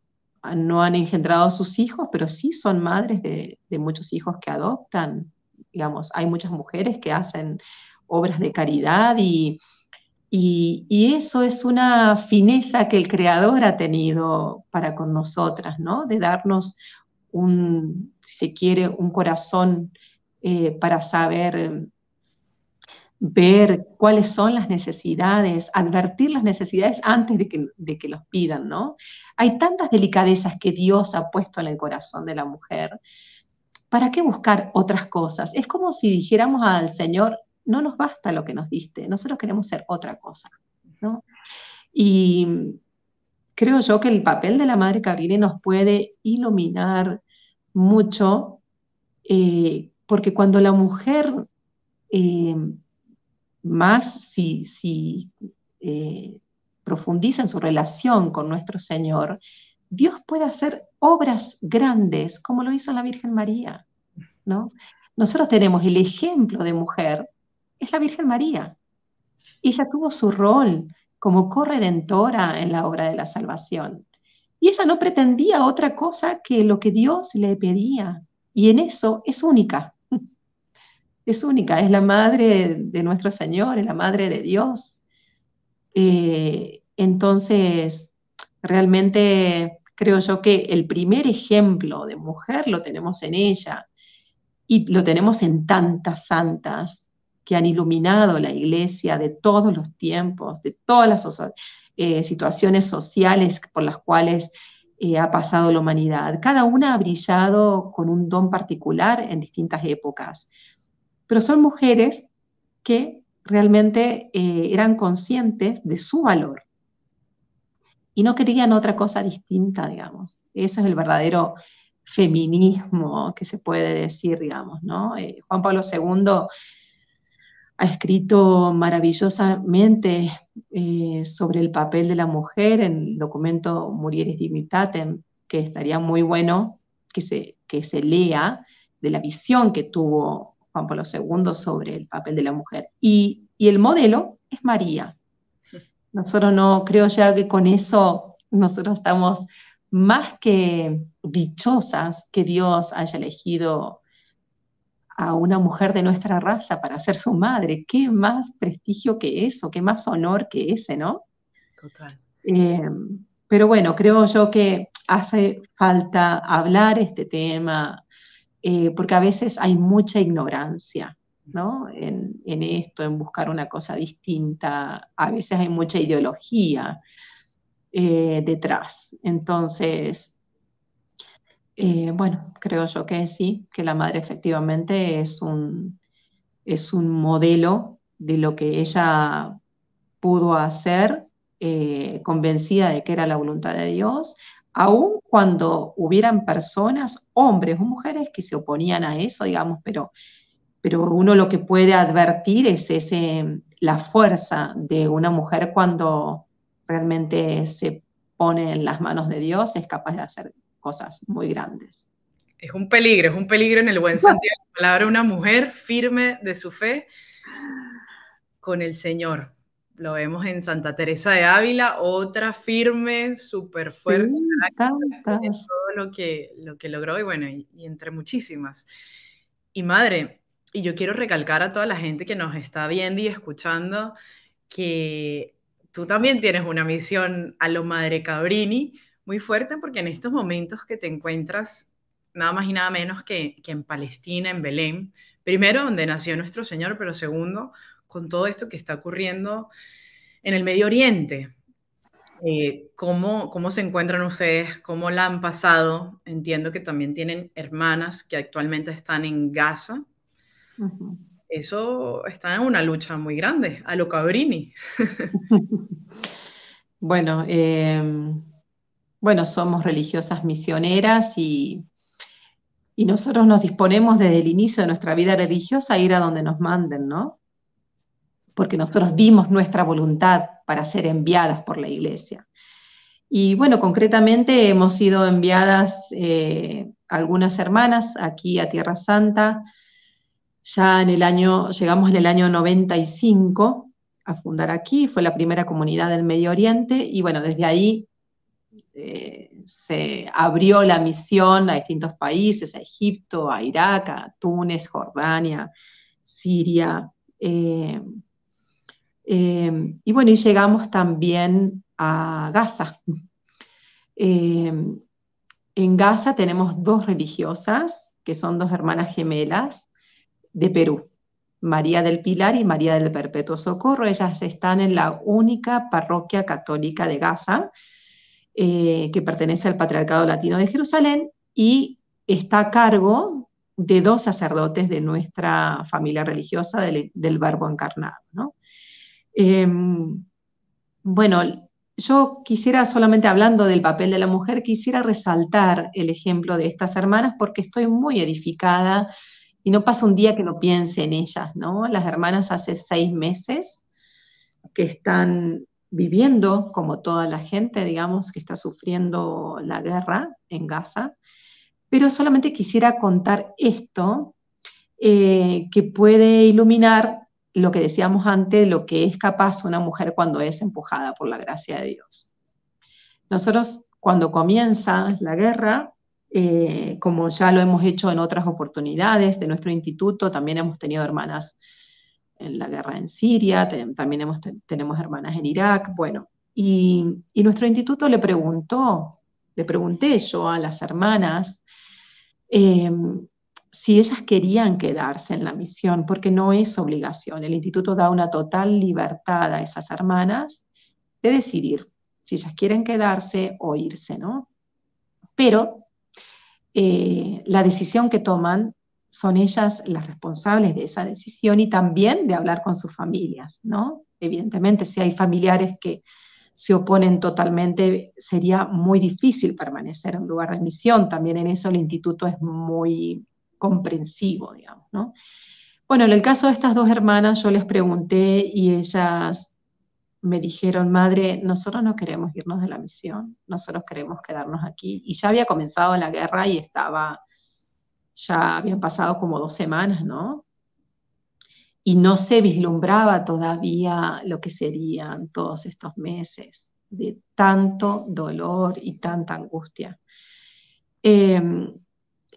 no han engendrado a sus hijos, pero sí son madres de, de muchos hijos que adoptan digamos, hay muchas mujeres que hacen obras de caridad y, eso es una fineza que el Creador ha tenido para con nosotras, ¿no? De darnos un, si se quiere, un corazón eh, para saber ver cuáles son las necesidades, advertir las necesidades antes de que, de que, los pidan, ¿no? Hay tantas delicadezas que Dios ha puesto en el corazón de la mujer ¿para qué buscar otras cosas? Es como si dijéramos al Señor, no nos basta lo que nos diste, nosotros queremos ser otra cosa. ¿no? Y creo yo que el papel de la Madre Cabrini nos puede iluminar mucho, eh, porque cuando la mujer, eh, más si, eh, profundiza en su relación con nuestro Señor, Dios puede hacer obras grandes como lo hizo la Virgen María, ¿no? Nosotros tenemos el ejemplo de mujer, es la Virgen María. Ella tuvo su rol como corredentora en la obra de la salvación. Y ella no pretendía otra cosa que lo que Dios le pedía. Y en eso es única. (laughs) Es única, es la madre de nuestro Señor, es la madre de Dios. Eh, entonces, realmente creo yo que el primer ejemplo de mujer lo tenemos en ella y lo tenemos en tantas santas que han iluminado la iglesia de todos los tiempos, de todas las eh, situaciones sociales por las cuales eh, ha pasado la humanidad. Cada una ha brillado con un don particular en distintas épocas, pero son mujeres que realmente eh, eran conscientes de su valor y no querían otra cosa distinta, digamos. Ese es el verdadero feminismo que se puede decir, digamos, ¿no? Eh, Juan Pablo II ha escrito maravillosamente eh, sobre el papel de la mujer en el documento Murieres Dignitatem, que estaría muy bueno que se, que se lea de la visión que tuvo Juan Pablo II sobre el papel de la mujer. y el modelo es María, nosotros no, creo ya que con eso nosotros estamos más que dichosas que Dios haya elegido a una mujer de nuestra raza para ser su madre. ¿Qué más prestigio que eso? ¿Qué más honor que ese, no? Total. Eh, pero bueno, creo yo que hace falta hablar este tema, eh, porque a veces hay mucha ignorancia. ¿no? En, esto, en buscar una cosa distinta. A veces hay mucha ideología eh, detrás. Entonces, eh, bueno, creo yo que sí, que la madre efectivamente es un, es un modelo de lo que ella pudo hacer, eh, convencida de que era la voluntad de Dios, aun cuando hubieran personas, hombres o mujeres, que se oponían a eso, digamos, pero pero uno lo que puede advertir es ese, la fuerza de una mujer cuando realmente se pone en las manos de Dios, es capaz de hacer cosas muy grandes.
Es un peligro, es un peligro en el buen sentido de la palabra, una mujer firme de su fe con el Señor. Lo vemos en Santa Teresa de Ávila, otra firme, súper fuerte,
todo
lo que, lo que logró y bueno, y entre muchísimas. Y madre, y yo quiero recalcar a toda la gente que nos está viendo y escuchando que tú también tienes una misión a lo madre cabrini muy fuerte porque en estos momentos que te encuentras nada más y nada menos que, en Palestina, en Belén, primero donde nació nuestro Señor, pero segundo con todo esto que está ocurriendo en el Medio Oriente. Eh, ¿cómo, ¿Cómo se encuentran ustedes? ¿Cómo la han pasado? Entiendo que también tienen hermanas que actualmente están en Gaza eso está en una lucha muy grande, a lo Cabrini. (laughs) bueno, em,
bueno, somos religiosas misioneras y, y nosotros nos disponemos desde el inicio de nuestra vida religiosa a ir a donde nos manden, ¿no? Porque nosotros dimos nuestra voluntad para ser enviadas por la iglesia. Y bueno, concretamente hemos sido enviadas eh, algunas hermanas aquí a Tierra Santa, ya en el año, llegamos en el año 95 a fundar aquí, fue la primera comunidad del Medio Oriente y bueno, desde ahí eh, se abrió la misión a distintos países, a Egipto, a Irak, a Túnez, Jordania, Siria. Eh, eh, y bueno, y llegamos también a Gaza. (laughs) en Gaza tenemos dos religiosas, que son dos hermanas gemelas, de Perú, María del Pilar y María del Perpetuo Socorro. Ellas están en la única parroquia católica de Gaza, eh, que pertenece al Patriarcado Latino de Jerusalén y está a cargo de dos sacerdotes de nuestra familia religiosa del, Verbo Encarnado. Em, bueno, yo quisiera, solamente hablando del papel de la mujer, quisiera resaltar el ejemplo de estas hermanas porque estoy muy edificada y no pasa un día que no piense en ellas, ¿no? Las hermanas hace seis meses que están viviendo, como toda la gente, digamos, que está sufriendo la guerra en Gaza, pero solamente quisiera contar esto eh, que puede iluminar lo que decíamos antes, lo que es capaz una mujer cuando es empujada por la gracia de Dios. Nosotros, cuando comienza la guerra, eh, como ya lo hemos hecho en otras oportunidades de nuestro instituto, también hemos tenido hermanas en la guerra en Siria, también tenemos hermanas en Irak, bueno, y, nuestro instituto le preguntó, le pregunté yo a las hermanas eh, si ellas querían quedarse en la misión, porque no es obligación, el instituto da una total libertad a esas hermanas de decidir si ellas quieren quedarse o irse, ¿no? Pero eh, la decisión que toman son ellas las responsables de esa decisión y también de hablar con sus familias, ¿no? Evidentemente, si hay familiares que se oponen totalmente, sería muy difícil permanecer en un lugar de admisión También en eso el instituto es muy comprensivo, digamos, ¿no? Bueno, en el caso de estas dos hermanas, yo les pregunté y ellas me dijeron, madre, nosotros no queremos irnos de la misión, nosotros queremos quedarnos aquí. Y ya había comenzado la guerra y estaba, ya habían pasado como dos semanas, ¿no? Y no se vislumbraba todavía lo que serían todos estos meses de tanto dolor y tanta angustia. Em,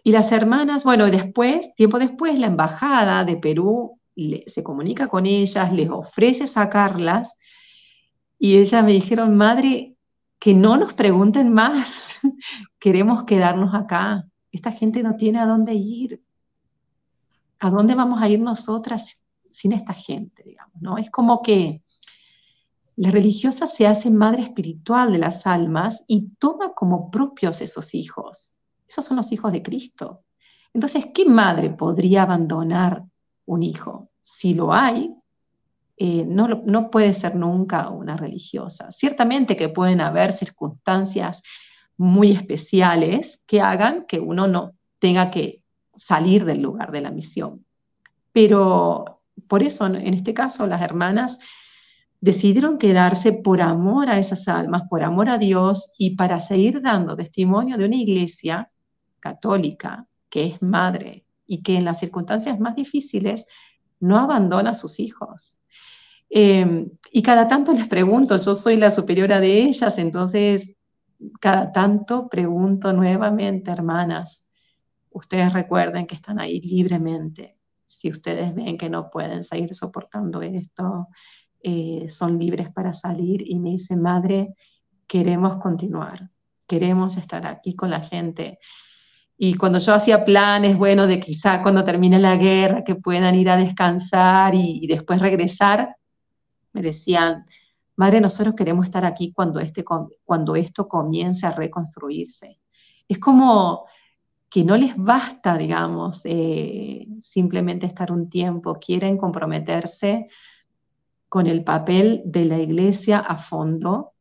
y las hermanas, bueno, después, tiempo después, la embajada de Perú se comunica con ellas, les ofrece sacarlas, y ellas me dijeron, madre, que no nos pregunten más, (laughs) queremos quedarnos acá. Esta gente no tiene a dónde ir. ¿A dónde vamos a ir nosotras sin esta gente, digamos, no? Es como que la religiosa se hace madre espiritual de las almas y toma como propios esos hijos. Esos son los hijos de Cristo. Entonces, ¿qué madre podría abandonar un hijo? Si lo hay, eh, no, no puede ser nunca una religiosa. Ciertamente que pueden haber circunstancias muy especiales que hagan que uno no tenga que salir del lugar de la misión. Pero por eso, en este caso, las hermanas decidieron quedarse por amor a esas almas, por amor a Dios y para seguir dando testimonio de una iglesia católica que es madre y que en las circunstancias más difíciles no abandona a sus hijos, Em, y cada tanto les pregunto, yo soy la superiora de ellas, entonces cada tanto pregunto nuevamente, hermanas, ustedes recuerden que están ahí libremente. Si ustedes ven que no pueden seguir soportando esto, eh, son libres para salir. Y me dice, madre, queremos continuar, queremos estar aquí con la gente. Y cuando yo hacía planes, bueno, de quizá cuando termine la guerra, que puedan ir a descansar y después regresar, me decían, madre, nosotros queremos estar aquí cuando, este, cuando esto comience a reconstruirse. Es como que no les basta, digamos, eh, simplemente estar un tiempo, quieren comprometerse con el papel de la iglesia a fondo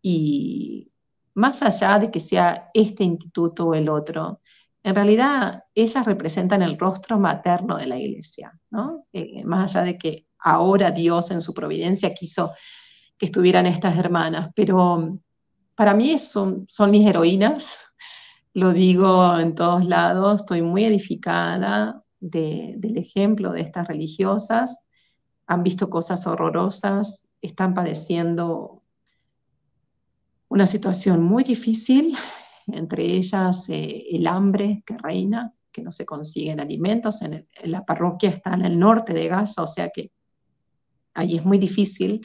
y más allá de que sea este instituto o el otro, en realidad ellas representan el rostro materno de la iglesia, ¿no? Eh, más allá de que ahora Dios en su providencia quiso que estuvieran estas hermanas. Pero um, para mí son, mis heroínas, (laughs) lo digo en todos lados, estoy muy edificada del ejemplo de estas religiosas. Han visto cosas horrorosas, están padeciendo una situación muy difícil, entre ellas eh, el hambre que reina, que no se consiguen alimentos. la parroquia está en el norte de Gaza, o sea que ahí es muy difícil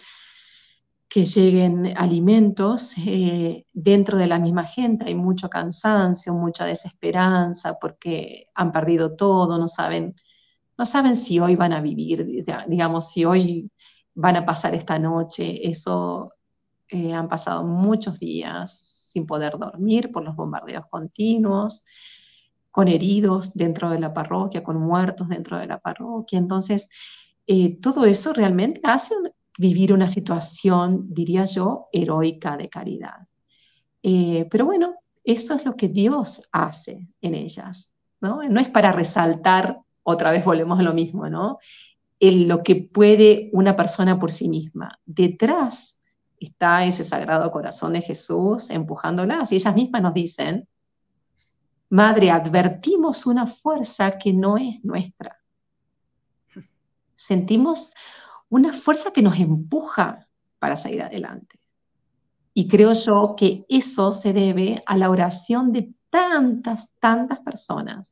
que lleguen alimentos eh, dentro de la misma gente. Hay mucho cansancio, mucha desesperanza porque han perdido todo, no saben, no saben si hoy van a vivir, digamos, si hoy van a pasar esta noche. Eso eh, han pasado muchos días sin poder dormir por los bombardeos continuos, con heridos dentro de la parroquia, con muertos dentro de la parroquia. Entonces, eh, todo eso realmente hace vivir una situación, diría yo, heroica de caridad. Eh, pero bueno, eso es lo que Dios hace en ellas, ¿no? No es para resaltar, otra vez volvemos a lo mismo, ¿no? En lo que puede una persona por sí misma. Detrás está ese sagrado corazón de Jesús empujándolas y ellas mismas nos dicen, Madre, advertimos una fuerza que no es nuestra sentimos una fuerza que nos empuja para salir adelante. Y creo yo que eso se debe a la oración de tantas, tantas personas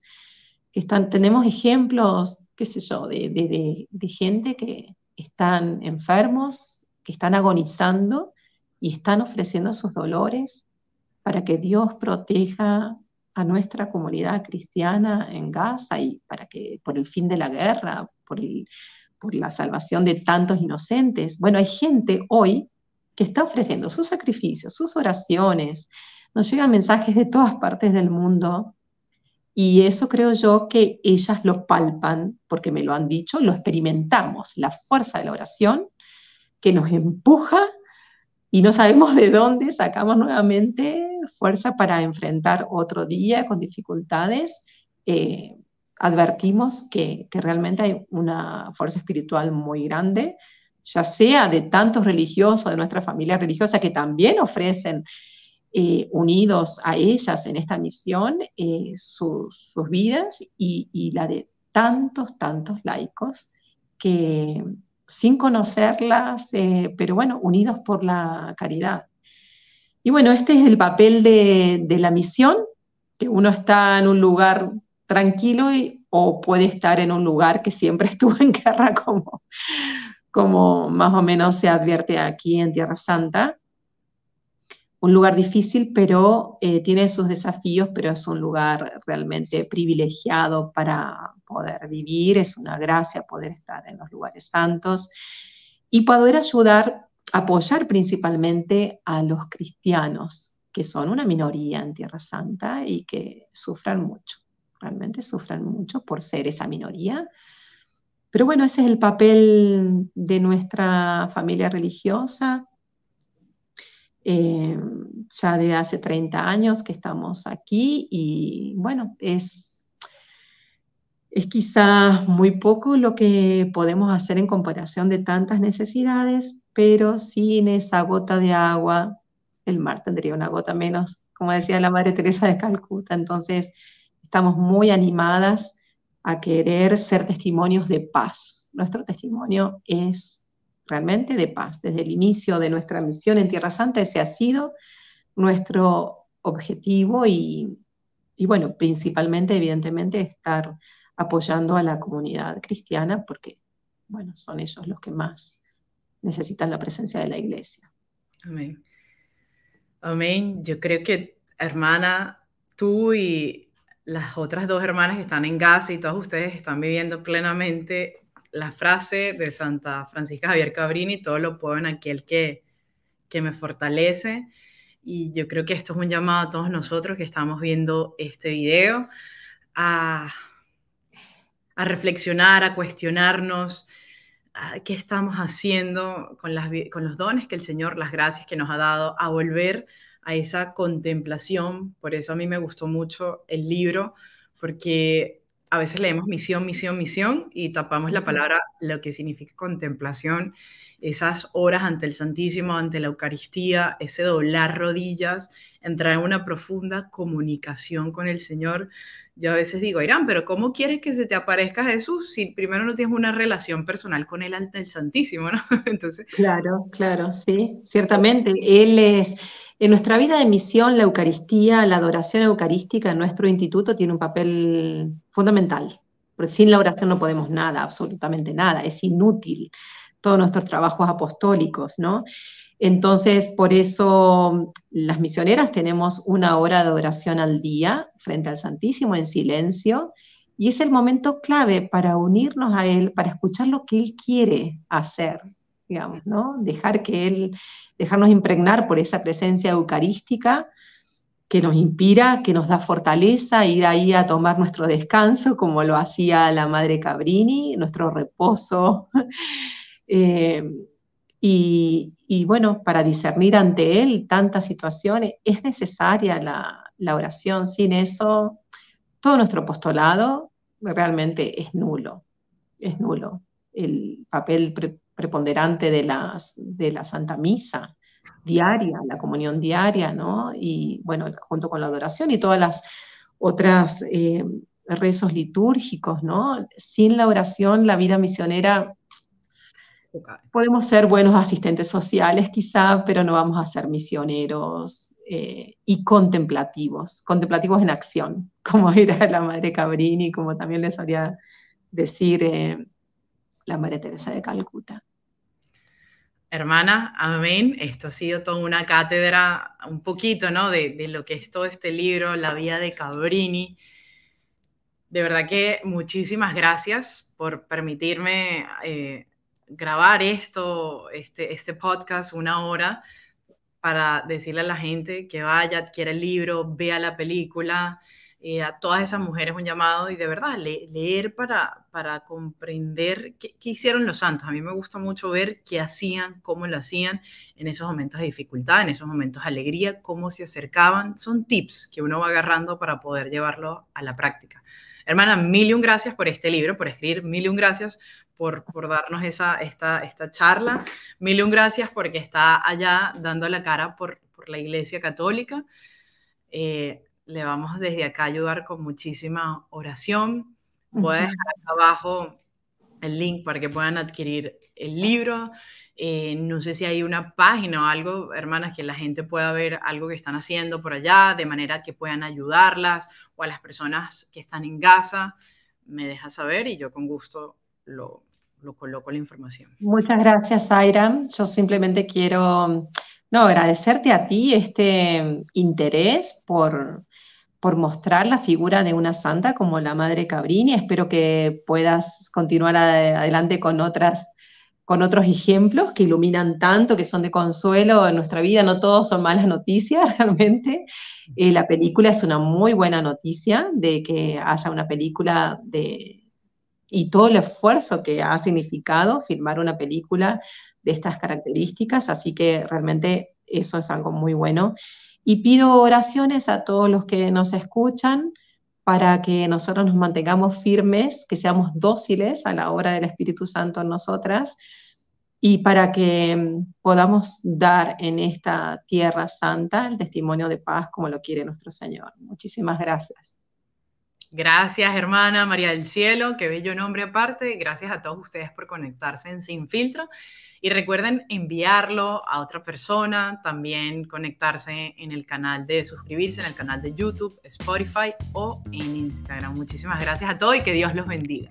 que están, tenemos ejemplos, qué sé yo, de, de gente que están enfermos, que están agonizando y están ofreciendo sus dolores para que Dios proteja a nuestra comunidad cristiana en Gaza y para que por el fin de la guerra, por el, por la salvación de tantos inocentes. Bueno, hay gente hoy que está ofreciendo sus sacrificios, sus oraciones. Nos llegan mensajes de todas partes del mundo y eso creo yo que ellas lo palpan, porque me lo han dicho, lo experimentamos, la fuerza de la oración que nos empuja y no sabemos de dónde sacamos nuevamente fuerza para enfrentar otro día con dificultades, eh, advertimos que, realmente hay una fuerza espiritual muy grande, ya sea de tantos religiosos, de nuestra familia religiosa, que también ofrecen eh, unidos a ellas en esta misión eh, sus vidas y, la de tantos, tantos laicos que sin conocerlas, eh, pero bueno, unidos por la caridad. Y bueno, este es el papel de, de la misión, que uno está en un lugar tranquilo o puede estar en un lugar que siempre (laughs) estuvo en guerra, como, como más o menos se advierte aquí en Tierra Santa. Un lugar difícil, pero eh, tiene sus desafíos, pero es un lugar realmente privilegiado para poder vivir, es una gracia poder estar en los lugares santos y poder ayudar, apoyar principalmente a los cristianos, que son una minoría en Tierra Santa y que sufran mucho realmente sufran mucho por ser esa minoría. Pero bueno, ese es el papel de nuestra familia religiosa. Eh, ya de hace 30 años que estamos aquí y bueno, es, es quizás muy poco lo que podemos hacer en comparación de tantas necesidades, pero sin esa gota de agua, el mar tendría una gota menos, como decía la Madre Teresa de Calcuta. Entonces, estamos muy animadas a querer ser testimonios de paz. Nuestro testimonio es realmente de paz. Desde el inicio de nuestra misión en Tierra Santa ese ha sido nuestro objetivo y, bueno, principalmente, evidentemente, estar apoyando a la comunidad cristiana porque, bueno, son ellos los que más necesitan la presencia de la iglesia.
Amén. Amén. Yo creo que, hermana, tú y las otras dos hermanas que están en Gaza y todos ustedes están viviendo plenamente la frase de Santa Francisca Javier Cabrini, todo lo puedo en aquel que, que me fortalece. Y yo creo que esto es un llamado a todos nosotros que estamos viendo este video a, a reflexionar, a cuestionarnos qué estamos haciendo con, las, con los dones que el Señor, las gracias que nos ha dado, a volver a a esa contemplación. Por eso a mí me gustó mucho el libro, porque a veces leemos misión, misión, misión y tapamos la palabra, lo que significa contemplación, esas horas ante el Santísimo, ante la Eucaristía, ese doblar rodillas, entrar en una profunda comunicación con el Señor. Yo a veces digo, Irán, pero ¿cómo quieres que se te aparezca Jesús si primero no tienes una relación personal con el ante el Santísimo? (laughs) Entonces,
claro, claro, sí, ciertamente. Él es en nuestra vida de misión, la Eucaristía, la adoración eucarística en nuestro instituto tiene un papel fundamental, porque sin la oración no podemos nada, absolutamente nada, es inútil todos nuestros trabajos apostólicos, ¿no? Entonces, por eso las misioneras tenemos una hora de oración al día frente al Santísimo en silencio y es el momento clave para unirnos a Él, para escuchar lo que Él quiere hacer, digamos, ¿no? Dejar que Él, dejarnos impregnar por esa presencia eucarística que nos inspira, que nos da fortaleza, ir ahí a tomar nuestro descanso, como lo hacía la madre Cabrini, nuestro reposo. (laughs) Eh, y, bueno, para discernir ante Él tantas situaciones, es necesaria la, oración. Sin eso, todo nuestro apostolado realmente es nulo, es nulo. El papel preponderante de, las, de la Santa Misa diaria, la comunión diaria, ¿no? Y bueno, junto con la adoración y todas las otras eh, rezos litúrgicos, ¿no? Sin la oración, la vida misionera, podemos ser buenos asistentes sociales quizá, pero no vamos a ser misioneros eh, y contemplativos, contemplativos en acción, (laughs) como era la madre Cabrini, como también les solía decir. Eh, la María Teresa de Calcuta.
Hermana, amén. Esto ha sido toda una cátedra, un poquito, ¿no? De, lo que es todo este libro, La vida de Cabrini. De verdad que muchísimas gracias por permitirme eh, grabar esto, este, este, podcast, una hora, para decirle a la gente que vaya, adquiera el libro, vea la película. Eh, a todas esas mujeres un llamado y de verdad leer para, para comprender qué, hicieron los santos. A mí me gusta mucho ver qué hacían, cómo lo hacían en esos momentos de dificultad, en esos momentos de alegría, cómo se acercaban. Son tips que uno va agarrando para poder llevarlo a la práctica. Hermana, mil y un gracias por este libro, por escribir, mil y un gracias por, por, darnos esta, esta charla. Mil y un gracias porque está allá dando la cara por, la Iglesia Católica. Eh, le vamos desde acá a ayudar con muchísima oración. Voy a dejar abajo el link para que puedan adquirir el libro. Eh, no sé si hay una página o algo, hermanas, que la gente pueda ver algo que están haciendo por allá, de manera que puedan ayudarlas o a las personas que están en Gaza. Me deja saber y yo con gusto lo, coloco la información.
Muchas gracias, Aira. Yo simplemente quiero no, agradecerte a ti este interés por, por mostrar la figura de una santa como la Madre Cabrini. Espero que puedas continuar adelante con otras con otros ejemplos que iluminan tanto, que son de consuelo en nuestra vida, no todos son malas noticias (laughs) realmente. Eh, la película es una muy buena noticia de que haya una película de, y todo el esfuerzo que ha significado filmar una película de estas características, así que realmente eso es algo muy bueno. Y pido oraciones a todos los que nos escuchan para que nosotros nos mantengamos firmes, que seamos dóciles a la obra del Espíritu Santo en nosotras y para que mm, podamos dar en esta tierra santa el testimonio de paz como lo quiere nuestro Señor. Muchísimas gracias.
Gracias, hermana María del Cielo, qué bello nombre aparte. Gracias a todos ustedes por conectarse en Sin Filtro. Y recuerden enviarlo a otra persona, también conectarse en el canal de suscribirse, en el canal de YouTube, Spotify o en Instagram. Muchísimas gracias a todos y que Dios los bendiga.